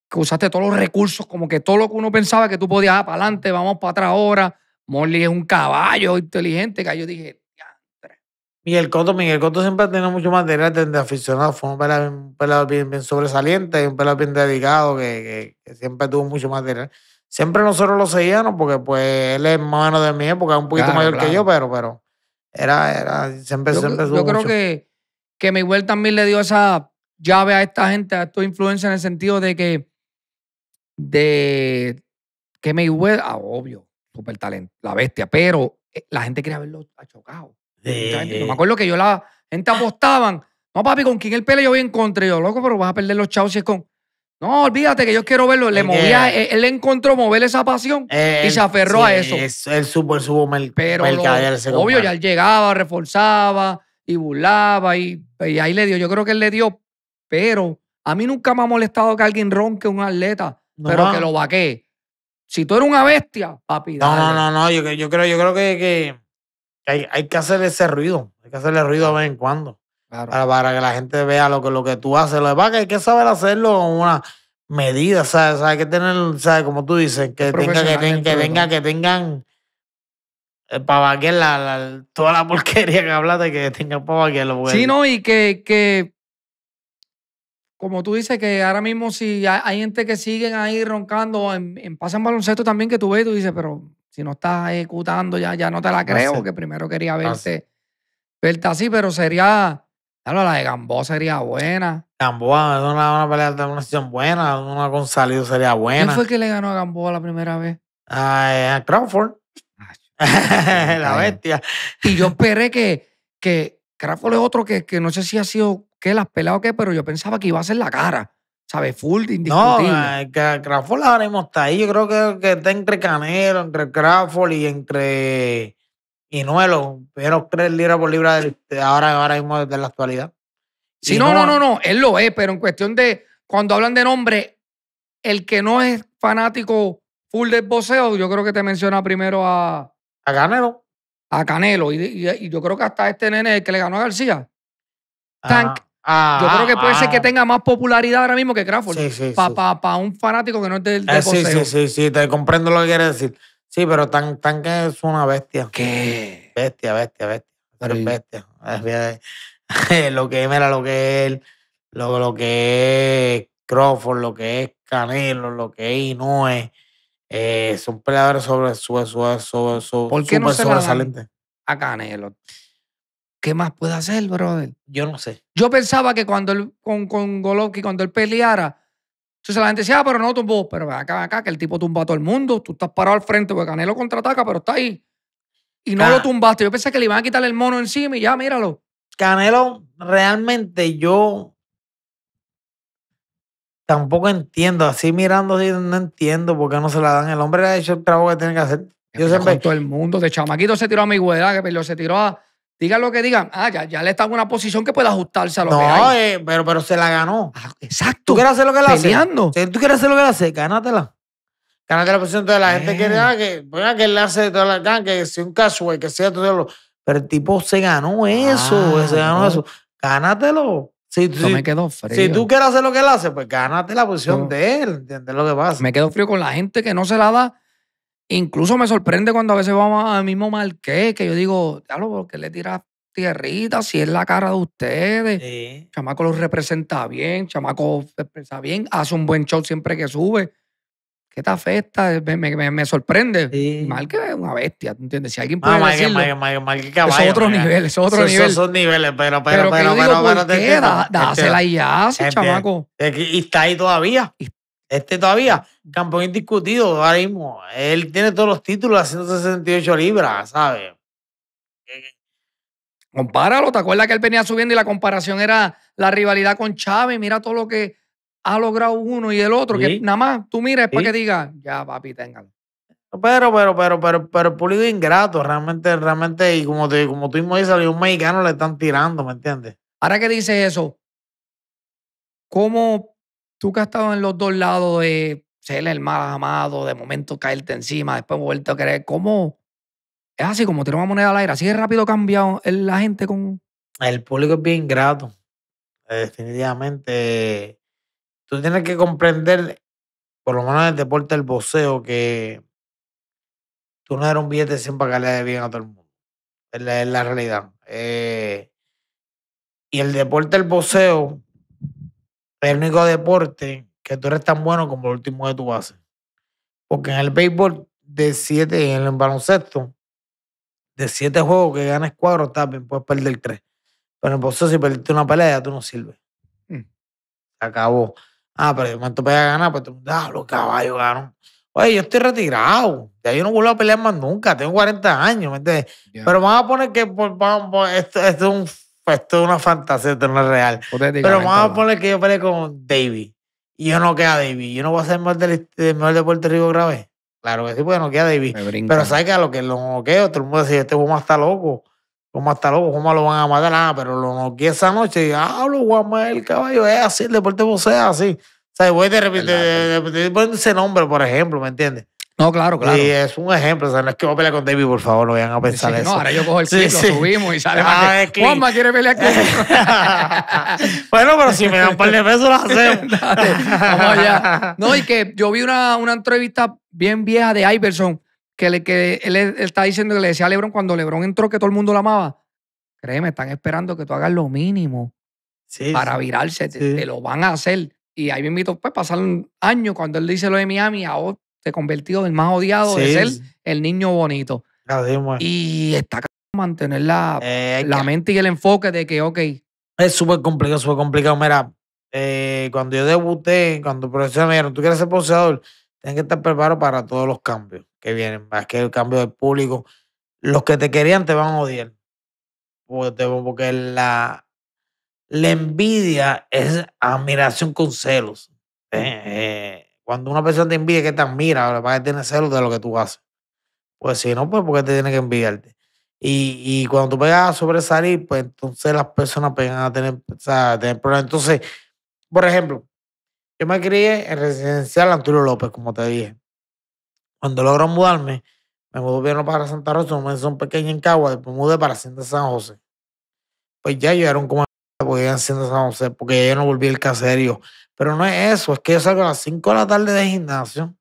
que usaste todos los recursos, como que todo lo que uno pensaba que tú podías, ah, para adelante, vamos para atrás ahora Morley es un caballo inteligente que yo dije,
Y el Coto, Miguel Coto siempre ha tenido mucho material de, aficionado, fue un pelado, bien, sobresaliente, un pelado bien dedicado, que, siempre tuvo mucho material. Siempre nosotros lo seguíamos porque pues él es hermano de mi época, es un poquito mayor que yo, pero, pero era, era, siempre, yo, siempre Yo creo que, que
también le dio esa llave a esta gente, a estos influencia en el sentido de que, de, que Mayweather, ah, obvio, súper talento, la bestia, pero eh, la gente quería verlo achocado. chocado. me acuerdo que yo la gente apostaban, no papi, con quién el pelea yo voy en contra, y yo loco, pero vas a perder los chavos si es con... No, olvídate que yo quiero verlo. Le movía, e, él, encontró mover esa pasión y se aferró a eso. Es,
él supo, supo Pero el obvio,
ya llegaba, reforzaba y burlaba pues, y, ahí le dio. Yo creo que él le dio. Pero a mí nunca me ha molestado que alguien ronque un atleta, pero que lo vaquee. Si tú eres una bestia, papi. No, no,
no, yo, yo, creo, yo creo que, hay, que hacer ese ruido. Hay que hacerle ruido de vez en cuando. Para, que la gente vea lo que, lo que tú haces. Lo hay que saber hacerlo con una medida, ¿sabes? Hay que tener, ¿sabes? Como tú dices, que, tenga, que, que, que tengan eh, para la, la, toda la *laughs* porquería que hablaste, que tengan para Sí, no, y
que como tú dices, que ahora mismo si hay, gente que siguen ahí roncando en, en pasan baloncesto también que tú ves tú dices, pero si no estás ejecutando ya, ya
no te la creo, que primero quería verte, verte así, pero sería... Claro, la de Gamboa sería buena. Gamboa, es una, una pelea de una sesión buena, una con salido sería buena. ¿Quién fue
que le ganó a Gamboa la primera vez?
a Crawford.
*laughs* la bestia. Y yo esperé que, que Crawford es otro que, que no sé si ha sido que las pelas o qué, pero yo pensaba que iba a ser la cara. ¿Sabes? Full, indiscutible. No,
eh, que Crawford ahora mismo está ahí. Yo creo que, está entre Canelo, entre Crawford y entre Inuelo. Pero tres libras por libra de, ahora, ahora mismo desde la actualidad. Sí, si no, no, no, no. Él lo es, pero en cuestión de cuando hablan de nombre, el que
no es fanático full del boxeo, yo creo que te menciona primero a. A Canelo. A Canelo. Y, yo creo que hasta este nene, el que le ganó a García.
Tank. Ah, yo creo que puede ser que ah.
tenga más popularidad ahora mismo que Crawford. Sí, Para un fanático que no es del eh, de Sí, sí,
sí, sí, te comprendo lo que quieres decir. Sí, pero Tan, tan que es una bestia. ¿Qué? Bestia, bestia, bestia. Pero es bestia. Eh, *laughs* lo que es, mira, lo que es, lo, lo que es Crawford, lo que es Canelo, lo que es Inoue. Eh, son peleadores sobre, su su su ¿Por qué no se a Canelo?
¿qué más puede hacer, brother? Yo no sé. Yo pensaba que cuando él, con, con Golovkin, cuando él peleara, entonces la gente decía, ah, pero no tumbó, pero acá, acá, que el tipo tumba a todo el mundo, tú estás parado al frente, porque Canelo contraataca, pero está ahí. Y no lo ah. tumbaste. Yo pensé que le iban a quitar el mono encima y ya, míralo. Canelo, realmente
yo tampoco entiendo. Así mirando, no entiendo por qué no se la dan. El hombre ha hecho el trabajo que tiene que hacer. Yo todo el mundo, de chamaquito
se tiró a mi hueá, que se tiró a Diga lo que digan, ah, ya, ya le está en una posición que puede ajustarse a lo que hay. Eh,
pero, pero se la ganó. Ah, exacto. ¿Tú quieres hacer lo que él hace? Si tú quieres hacer lo que él hace, gánatela. Gánate la posición de la gente eh. ah, que, ponga pues, ah, que le hace toda la que sea un casual, que sea todo Pero el tipo se ganó eso, se ganó eso. Gánatelo. Si, me frío. si tú quieres hacer lo que él hace, pues gánate la posición de él, ¿entiendes lo que
pasa? Me quedo frío con la gente que no se la da Incluso me sorprende cuando a veces vamos al mismo Marquez, que yo digo, claro, ¿por qué le tiras tierrita si es la cara de ustedes? Chamaco los representa bien, Chamaco se expresa bien, hace un buen show siempre que sube. ¿Qué te afecta? Me, sorprende. Mal que es una bestia, ¿entiendes? Si alguien puede decirlo,
es otro nivel, es otro nivel. niveles, pero, pero, pero, pero, pero, digo, dásela y hace, chamaco. Y está ahí todavía. Este todavía, campeón indiscutido ahora mismo. Él tiene todos los títulos a 168 libras, ¿sabes? Compáralo, ¿te acuerdas que él venía subiendo y la comparación era
la rivalidad con Chávez? Mira todo lo que ha logrado uno y el otro, que nada más tú
mires para que diga,
ya papi, téngalo.
Pero, pero, pero, pero, pero el público ingrato, realmente, realmente, y como, te, como tú mismo dices, un mexicano le están tirando, ¿me entiendes? Ahora que dices eso, ¿cómo tú que has estado en los dos lados
de ser el más amado, de momento caerte encima, después volverte a querer, ¿cómo? Es así como tirar una moneda al aire, así es rápido cambiado eh, la gente con...
El público es bien grato, eh, definitivamente. Tú tienes que comprender, por lo menos en el deporte del boxeo, que tú no eres un billete le pagarle bien a todo el mundo. Es la, realidad. Eh, y el deporte del boxeo, el único deporte que tú eres tan bueno como el último que tú haces. Porque en el béisbol de siete, en el baloncesto, de siete juegos que ganas cuatro, también puedes perder tres. Pero en el si perdiste una pelea, ya tú no sirves. Mm. Se acabó. Ah, pero yo momento pegas a ganar, pues tú, ah, los caballos ganaron. Oye, yo estoy retirado. Ya yo no vuelvo a pelear más nunca. Tengo 40 años, ¿me Pero vamos a poner que por, esto es un pues esto es una fantasía, esto no es real. Pero vamos a poner que yo peleé con David y yo no queda David. Yo no voy a ser mejor, del, mejor de Puerto Rico grave? Claro que sí, porque no queda David. Pero sabes que a lo que lo noqueo, todo el mundo dice, este Goma está loco. Goma está loco, ¿cómo lo van a matar? Ah, pero lo noqueé esa noche y ah, lo el caballo, es así, el deporte boxeo es así. O sea, voy de de ese nombre, por ejemplo, ¿me entiendes? No, claro, claro. Sí, es un ejemplo. O sea, no es que voy a pelear con David, por favor, no vayan a pensar eso. No, ahora yo cojo el clip, sí, subimos y sale ah, más que... Juanma
quiere pelear con *laughs*
Bueno, pero si me dan un par de pesos, lo hacemos. *laughs* vamos allá.
No, y que yo vi una, una entrevista bien vieja de Iverson que, le, que él, está diciendo que le decía a LeBron cuando LeBron entró que todo el mundo lo amaba. Créeme, están esperando que tú hagas lo mínimo para virarse. Te, lo van a hacer. Y ahí me invito, pues, un año cuando él dice lo de Miami, a otro se convirtió el más odiado de ser el niño bonito. y está mantener la,
eh, la mente y el enfoque de que, ok. Es súper complicado, súper complicado. Mira, eh, cuando yo debuté, cuando profesor me dijeron, tú quieres ser poseedor tienes que estar preparado para todos los cambios que vienen, más que el cambio del público. Los que te querían te van a odiar. Porque, la, la envidia es admiración con celos. Eh, eh cuando una persona te envía, que te admira, para que tiene celos de lo que tú haces. Pues si no, pues porque te tiene que enviarte. Y, cuando tú pegas a sobresalir, pues entonces las personas pegan pues, a tener, o sea, problemas. Entonces, por ejemplo, yo me crié en residencial Antonio López, como te dije. Cuando logró mudarme, me mudé para Santa Rosa, mes un pequeño en Cagua, después mudé para Santa San José. Pues ya llegaron era porque yo San José, porque yo no volví el caserío. Pero no es eso, es que yo salgo a las 5 de la tarde de gimnasio,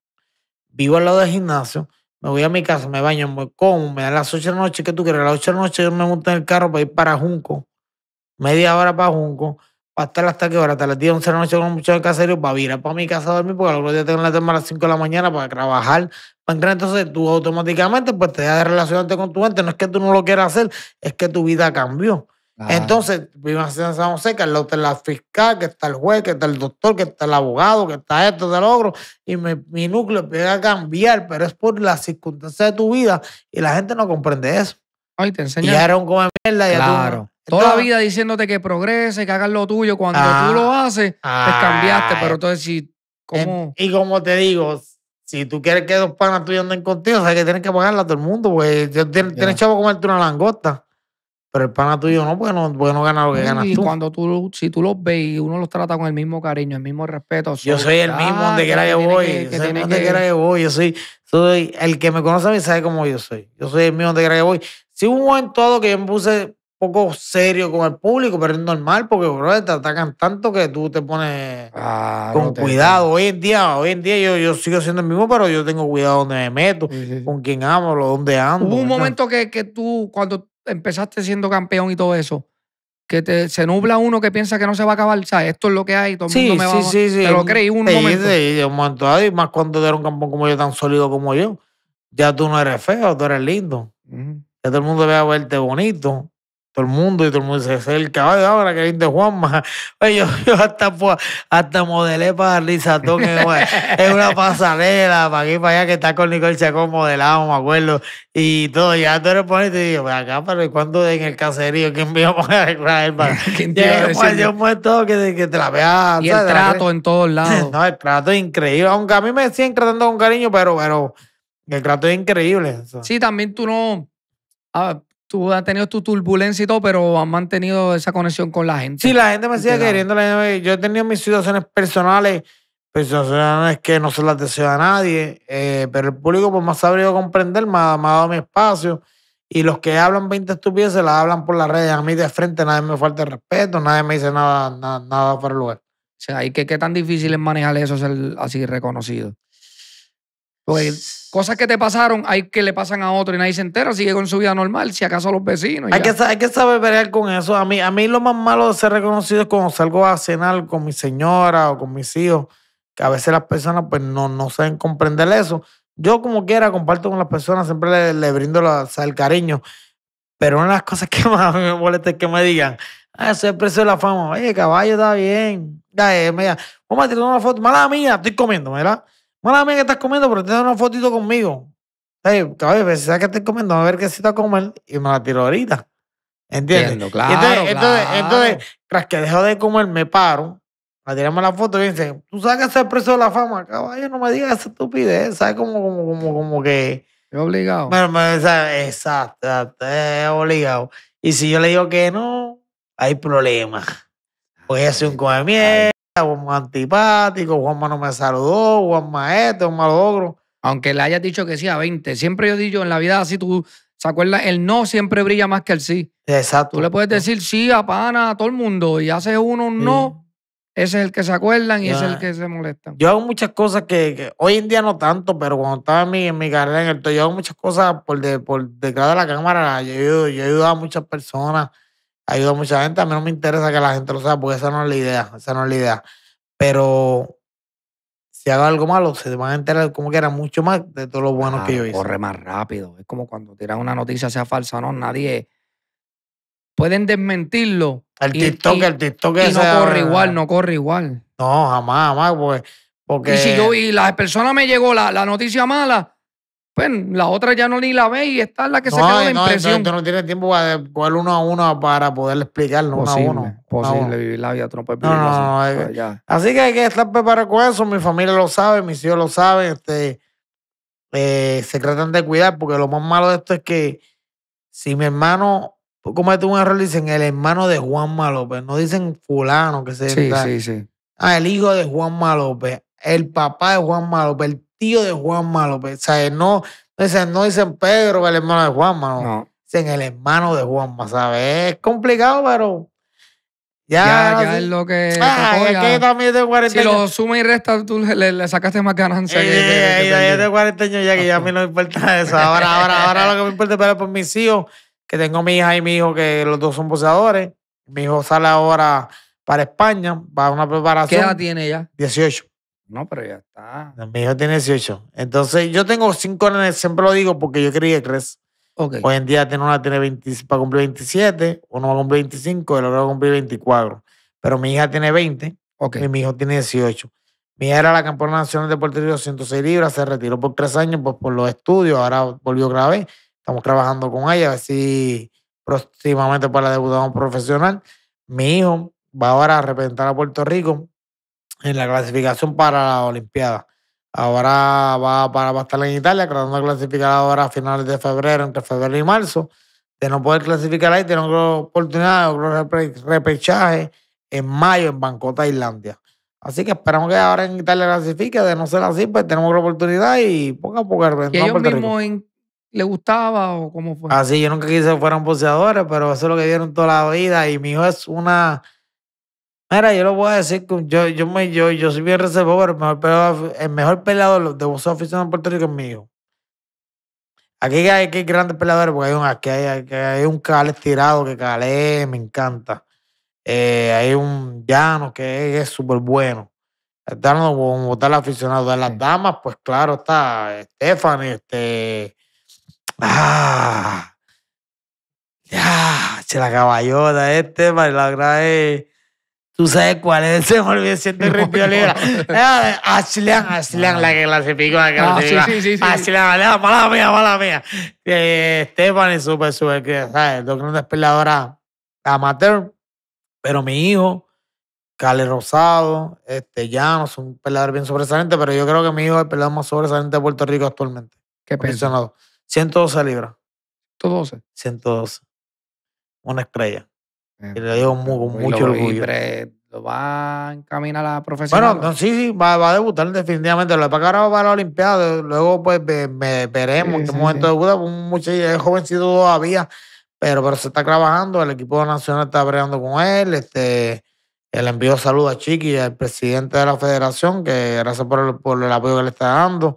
vivo al lado del gimnasio, me voy a mi casa, me baño, me como, me da las 8 de la noche, que tú quieres? A las 8 de la noche yo me monto en el carro para ir para Junco, media hora para Junco, para estar hasta qué hora, hasta las 10, 11 de la noche con mucho del caserío, para virar para mi casa a dormir, porque al otro día tengo la semana a las 5 de la mañana para trabajar, para Entonces tú automáticamente pues te dejas de relacionarte con tu gente, no es que tú no lo quieras hacer, es que tu vida cambió. Entonces, vive a San José, que está la fiscal, que está el juez, que está el doctor, que está el abogado, que está esto, del logro, y mi, núcleo empieza a cambiar, pero es por las circunstancias de tu vida y la gente no comprende eso. Ay, te enseñaron Y era un come mierda. Claro. Toda la vida diciéndote que progrese, que hagas lo tuyo. Cuando tú lo ah, haces, te cambiaste. Pero entonces, si, ¿cómo? y como te digo, si tú quieres que dos panas tuyas anden contigo, o que tienes que pagarla a todo el mundo, porque tienes, chavo comerte una langosta. Pero el pana tuyo no, porque pues no, gana lo que ganas y tú. cuando tú, si
tú los ves y uno los trata con el mismo cariño, el mismo respeto. Yo soy el mismo donde quiera que voy. yo soy quiera que
voy. Yo soy, el que me conoce a mí sabe cómo yo soy. Yo soy el mismo donde quiera que voy. Si hubo un momento todo que yo me puse poco serio con el público, pero es normal porque, te atacan tanto que tú te pones con cuidado. Hoy en día, hoy en día yo, yo sigo siendo el mismo, pero yo tengo cuidado donde me meto, con quién amo, dónde ando. Hubo un momento que, que
tú, cuando empezaste siendo campeón y todo eso, que se nubla uno que piensa que no se va a acabar, esto es lo que hay, todo el sí, sí, Sí, te lo creí un sí, momento.
un momento más cuando era un campeón como yo, tan sólido como yo, ya tú no eres feo, tú eres lindo. Que todo el mundo vea verte bonito todo el mundo y todo el mundo se acerca. Ay, ahora que viene Juanma. *laughs* Pues yo, yo hasta, hasta, modelé para Lizatón en, una, una pasarela, para aquí para allá, que está con Nicole Chacón modelado, me acuerdo. Y todo, ya tú eres bonito. Y yo, acá, pero ¿cuándo en el caserío? ¿Quién me iba a poner para? *laughs* ¿Quién te Yo que, que te la vea. Y el trato en todos *laughs* lados. No, el trato es increíble. Aunque a mí me siguen tratando con cariño, pero, pero el trato es increíble. Sí, también tú no.
Ah, tú has tenido tu turbulencia y todo, pero has mantenido esa conexión con la gente.
Sí, la gente me sigue queriendo. Yo he tenido mis situaciones personales, situaciones que no se las deseo a nadie, eh, pero el público pues más sabido comprender me ha, dado mi espacio. Y los que hablan 20 estupideces las hablan por las redes. A mí de frente nadie me falta el respeto, nadie me dice nada, nada, nada lugar. O sea, ¿y qué, qué tan difícil es manejar eso, ser así reconocido? Pues
cosas que te pasaron hay que le pasan a otro y nadie se entera, sigue con su vida normal, si acaso los vecinos. Hay que,
que saber pelear con eso. A mí, a mí lo más malo de ser reconocido es cuando salgo a cenar con mi señora o con mis hijos, que a veces las personas pues no, no saben comprender eso. Yo como quiera comparto con las personas, siempre le, brindo el cariño, pero una de las cosas que *laughs* más me molesta es que me digan, ah, ese es el precio de la fama, oye caballo, está bien. eh, mira, vamos a tirar una foto, mala mía, estoy comiendo, ¿verdad? Mala mía que estás comiendo, pero tienes una fotito conmigo. Oye, caballo, pues, si sabes que estoy comiendo, a ver qué se está a comer y me la tiro ahorita. ¿Entiendes? Entiendo, claro, entonces, entonces, entonces, tras que dejo de comer, me paro, me tiramos la foto y dicen, tú sabes que es el precio de la fama, caballo, no me digas esa estupidez, ¿sabes? Como, como, como, como que... Es obligado. Bueno, me, exacto, exacto, es obligado. Y si yo le digo que no, hay problemas. Porque es un come Juanma antipático, Juanma no me saludó, Juanma esto, Juanma lo otro. Aunque le hayas dicho que sí a 20, siempre yo digo, en la vida si tú, ¿se acuerdas? El
no siempre brilla más que el sí. Exacto. Tú le puedes decir sí a pana, a todo el mundo, y hace uno un no, ese es el que se acuerdan y ese es el que se molesta.
Yo hago muchas cosas que, hoy en día no tanto, pero cuando estaba en mi, carrera en el yo hago muchas cosas por, de, por detrás de la cámara, yo, he ayudado a muchas personas ayuda a mucha gente. A mí no me interesa que la gente lo sepa porque esa no es la idea, esa no es la idea. Pero si hago algo malo, se van a enterar como que era mucho más de todo lo bueno que yo hice. Corre más rápido. Es como cuando tiras una noticia, sea
falsa no, nadie. Pueden desmentirlo. El TikTok, el TikTok y no corre igual, no corre igual. No, jamás, jamás,
porque. Y si yo,
y la persona me llegó la, la noticia mala, bueno, pues, la otra ya no ni la ve y está la que se queda la no, impresión. No, tú
no tienes tiempo para coger uno a uno para poder explicarlo uno a uno. Posible vivir la vida, tú no no, eh, pues así. que hay que estar preparado con eso. Mi familia lo sabe, mis hijos lo saben. Este, eh, se tratan de cuidar porque lo más malo de esto es que si mi hermano comete un error, dicen el hermano de Juan López. No dicen fulano que se Sí, sí, sí. Ah, el hijo de Juan López. El papá de Juan Malope, El tío de Juan López. O sea, no, dicen, no dicen Pedro, el hermano de Juan no. Dicen el hermano de Juanma, ¿sabes? Es complicado, pero. Ya, ya, es lo que. Ah, es también de 40 años. Si lo
suma y resta, tú le, sacaste más ganancia. Sí,
ya, de 40 años ya que ya a mí no me importa eso. Ahora, ahora, ahora lo que me importa es por mis hijos, que tengo mi hija y mi hijo, que los dos son boxeadores. Mi hijo sale ahora para España, para una preparación. ¿Qué edad tiene ya? 18. No, pero ya está. mi hijo tiene 18. Entonces, yo tengo 5 años, siempre lo digo porque yo quería tres. Okay. Hoy en día tiene una tiene para cumplir 27, uno va a cumplir 25 el otro va a cumplir 24. Pero mi hija tiene 20 y mi hijo tiene 18. Mi hija era la campeona nacional de Puerto Rico, 106 libras, se retiró por tres años pues, por los estudios, ahora volvió grave. Estamos trabajando con ella, a ver si próximamente para pues, la debutamos profesional. Mi hijo va ahora a representar a Puerto Rico en la clasificación para la Olimpiada. Ahora va, para, va a estar en Italia, tratando de clasificar ahora a finales de febrero, entre febrero y marzo. De no poder clasificar ahí, tiene otra oportunidad, otro repechaje en mayo en Bancota, Islandia. Así que esperamos que ahora en Italia clasifique, de no ser así, pues tenemos otra oportunidad y poco a poco. ¿Y ellos le gustaba o cómo fue? Así, ah, yo nunca quise que fueran boxeadores, pero eso es lo que dieron toda la vida y mi hijo es una yo lo voy a decir, yo, yo, yo, yo soy bien reservado, pero el mejor peleador, de vosotros aficionado en Puerto Rico es mío. Aquí hay, grandes peleadores, porque hay un, aquí hay, hay un cal tirado, que calé, me encanta. Eh, hay un Llano que es súper bueno. Está como tal aficionado. De las damas, pues claro, está Stephanie, este. ¡Ah! ya, Se la caballota, este, la eh, Tú sabes cuál es, *laughs* se me olvidó, siento no, Libra. Ah, Ashlean, Ashlean, la que clasificó, la que ah, clasificó. sí, mala mía, mala mía. Estefan eh, Stephanie, súper, súper, ¿sabes? Dos grandes despeladora amateur. Pero mi hijo, Cale Rosado, este, no es un pelador bien sobresaliente, pero yo creo que mi hijo es el pelador más sobresaliente de Puerto Rico actualmente. ¿Qué pesado. 112 libras. ¿112? 112. Una estrella. Eh, y le digo con mucho orgullo. lo va a encaminar la profesión? Bueno, sí, sí, va, a debutar definitivamente. Lo de pasa para va a la Olimpiada. Luego, pues, me, veremos en qué momento sí. debuta. Pues, mucho, es jovencito todavía, pero, pero se está trabajando. El equipo nacional está breando con él. Este, él envió saludos a Chiqui, al presidente de la federación, que gracias por el apoyo que le está dando.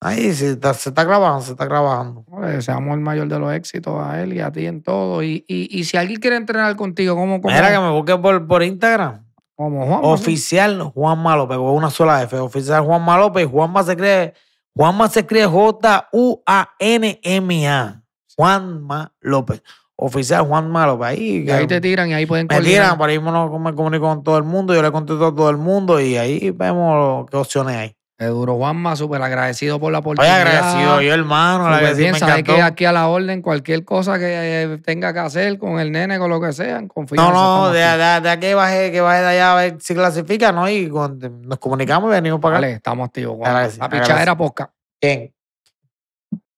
Ahí se está, grabando, se está grabando.
deseamos el mayor de los éxitos a él y
a ti en todo. Y, y, y
si alguien quiere entrenar contigo, ¿cómo? cómo? que
me busque por, Instagram. Como Juan. Oficial Juan López, una sola F. Oficial Juan López. Juanma se cree, Juanma se cree J-U-A-N-M-A. Juanma López. Oficial Juan López. Ahí, te tiran y ahí pueden Me Te tiran, para irme me comunico con todo el mundo, yo le contesto a todo el mundo y ahí vemos qué opciones hay. Seguro, Juanma, súper
agradecido por la oportunidad. Oye, agradecido yo,
hermano. La bien, sabes que
aquí a la orden, cualquier cosa
que eh, tenga que hacer con el nene, con lo que sea, confío. No, no, de, aquí baje, que baje de allá a ver si clasifica, ¿no? Y nos comunicamos y venimos para acá. Vale, estamos activos, Juanma. La pichadera posca. Bien.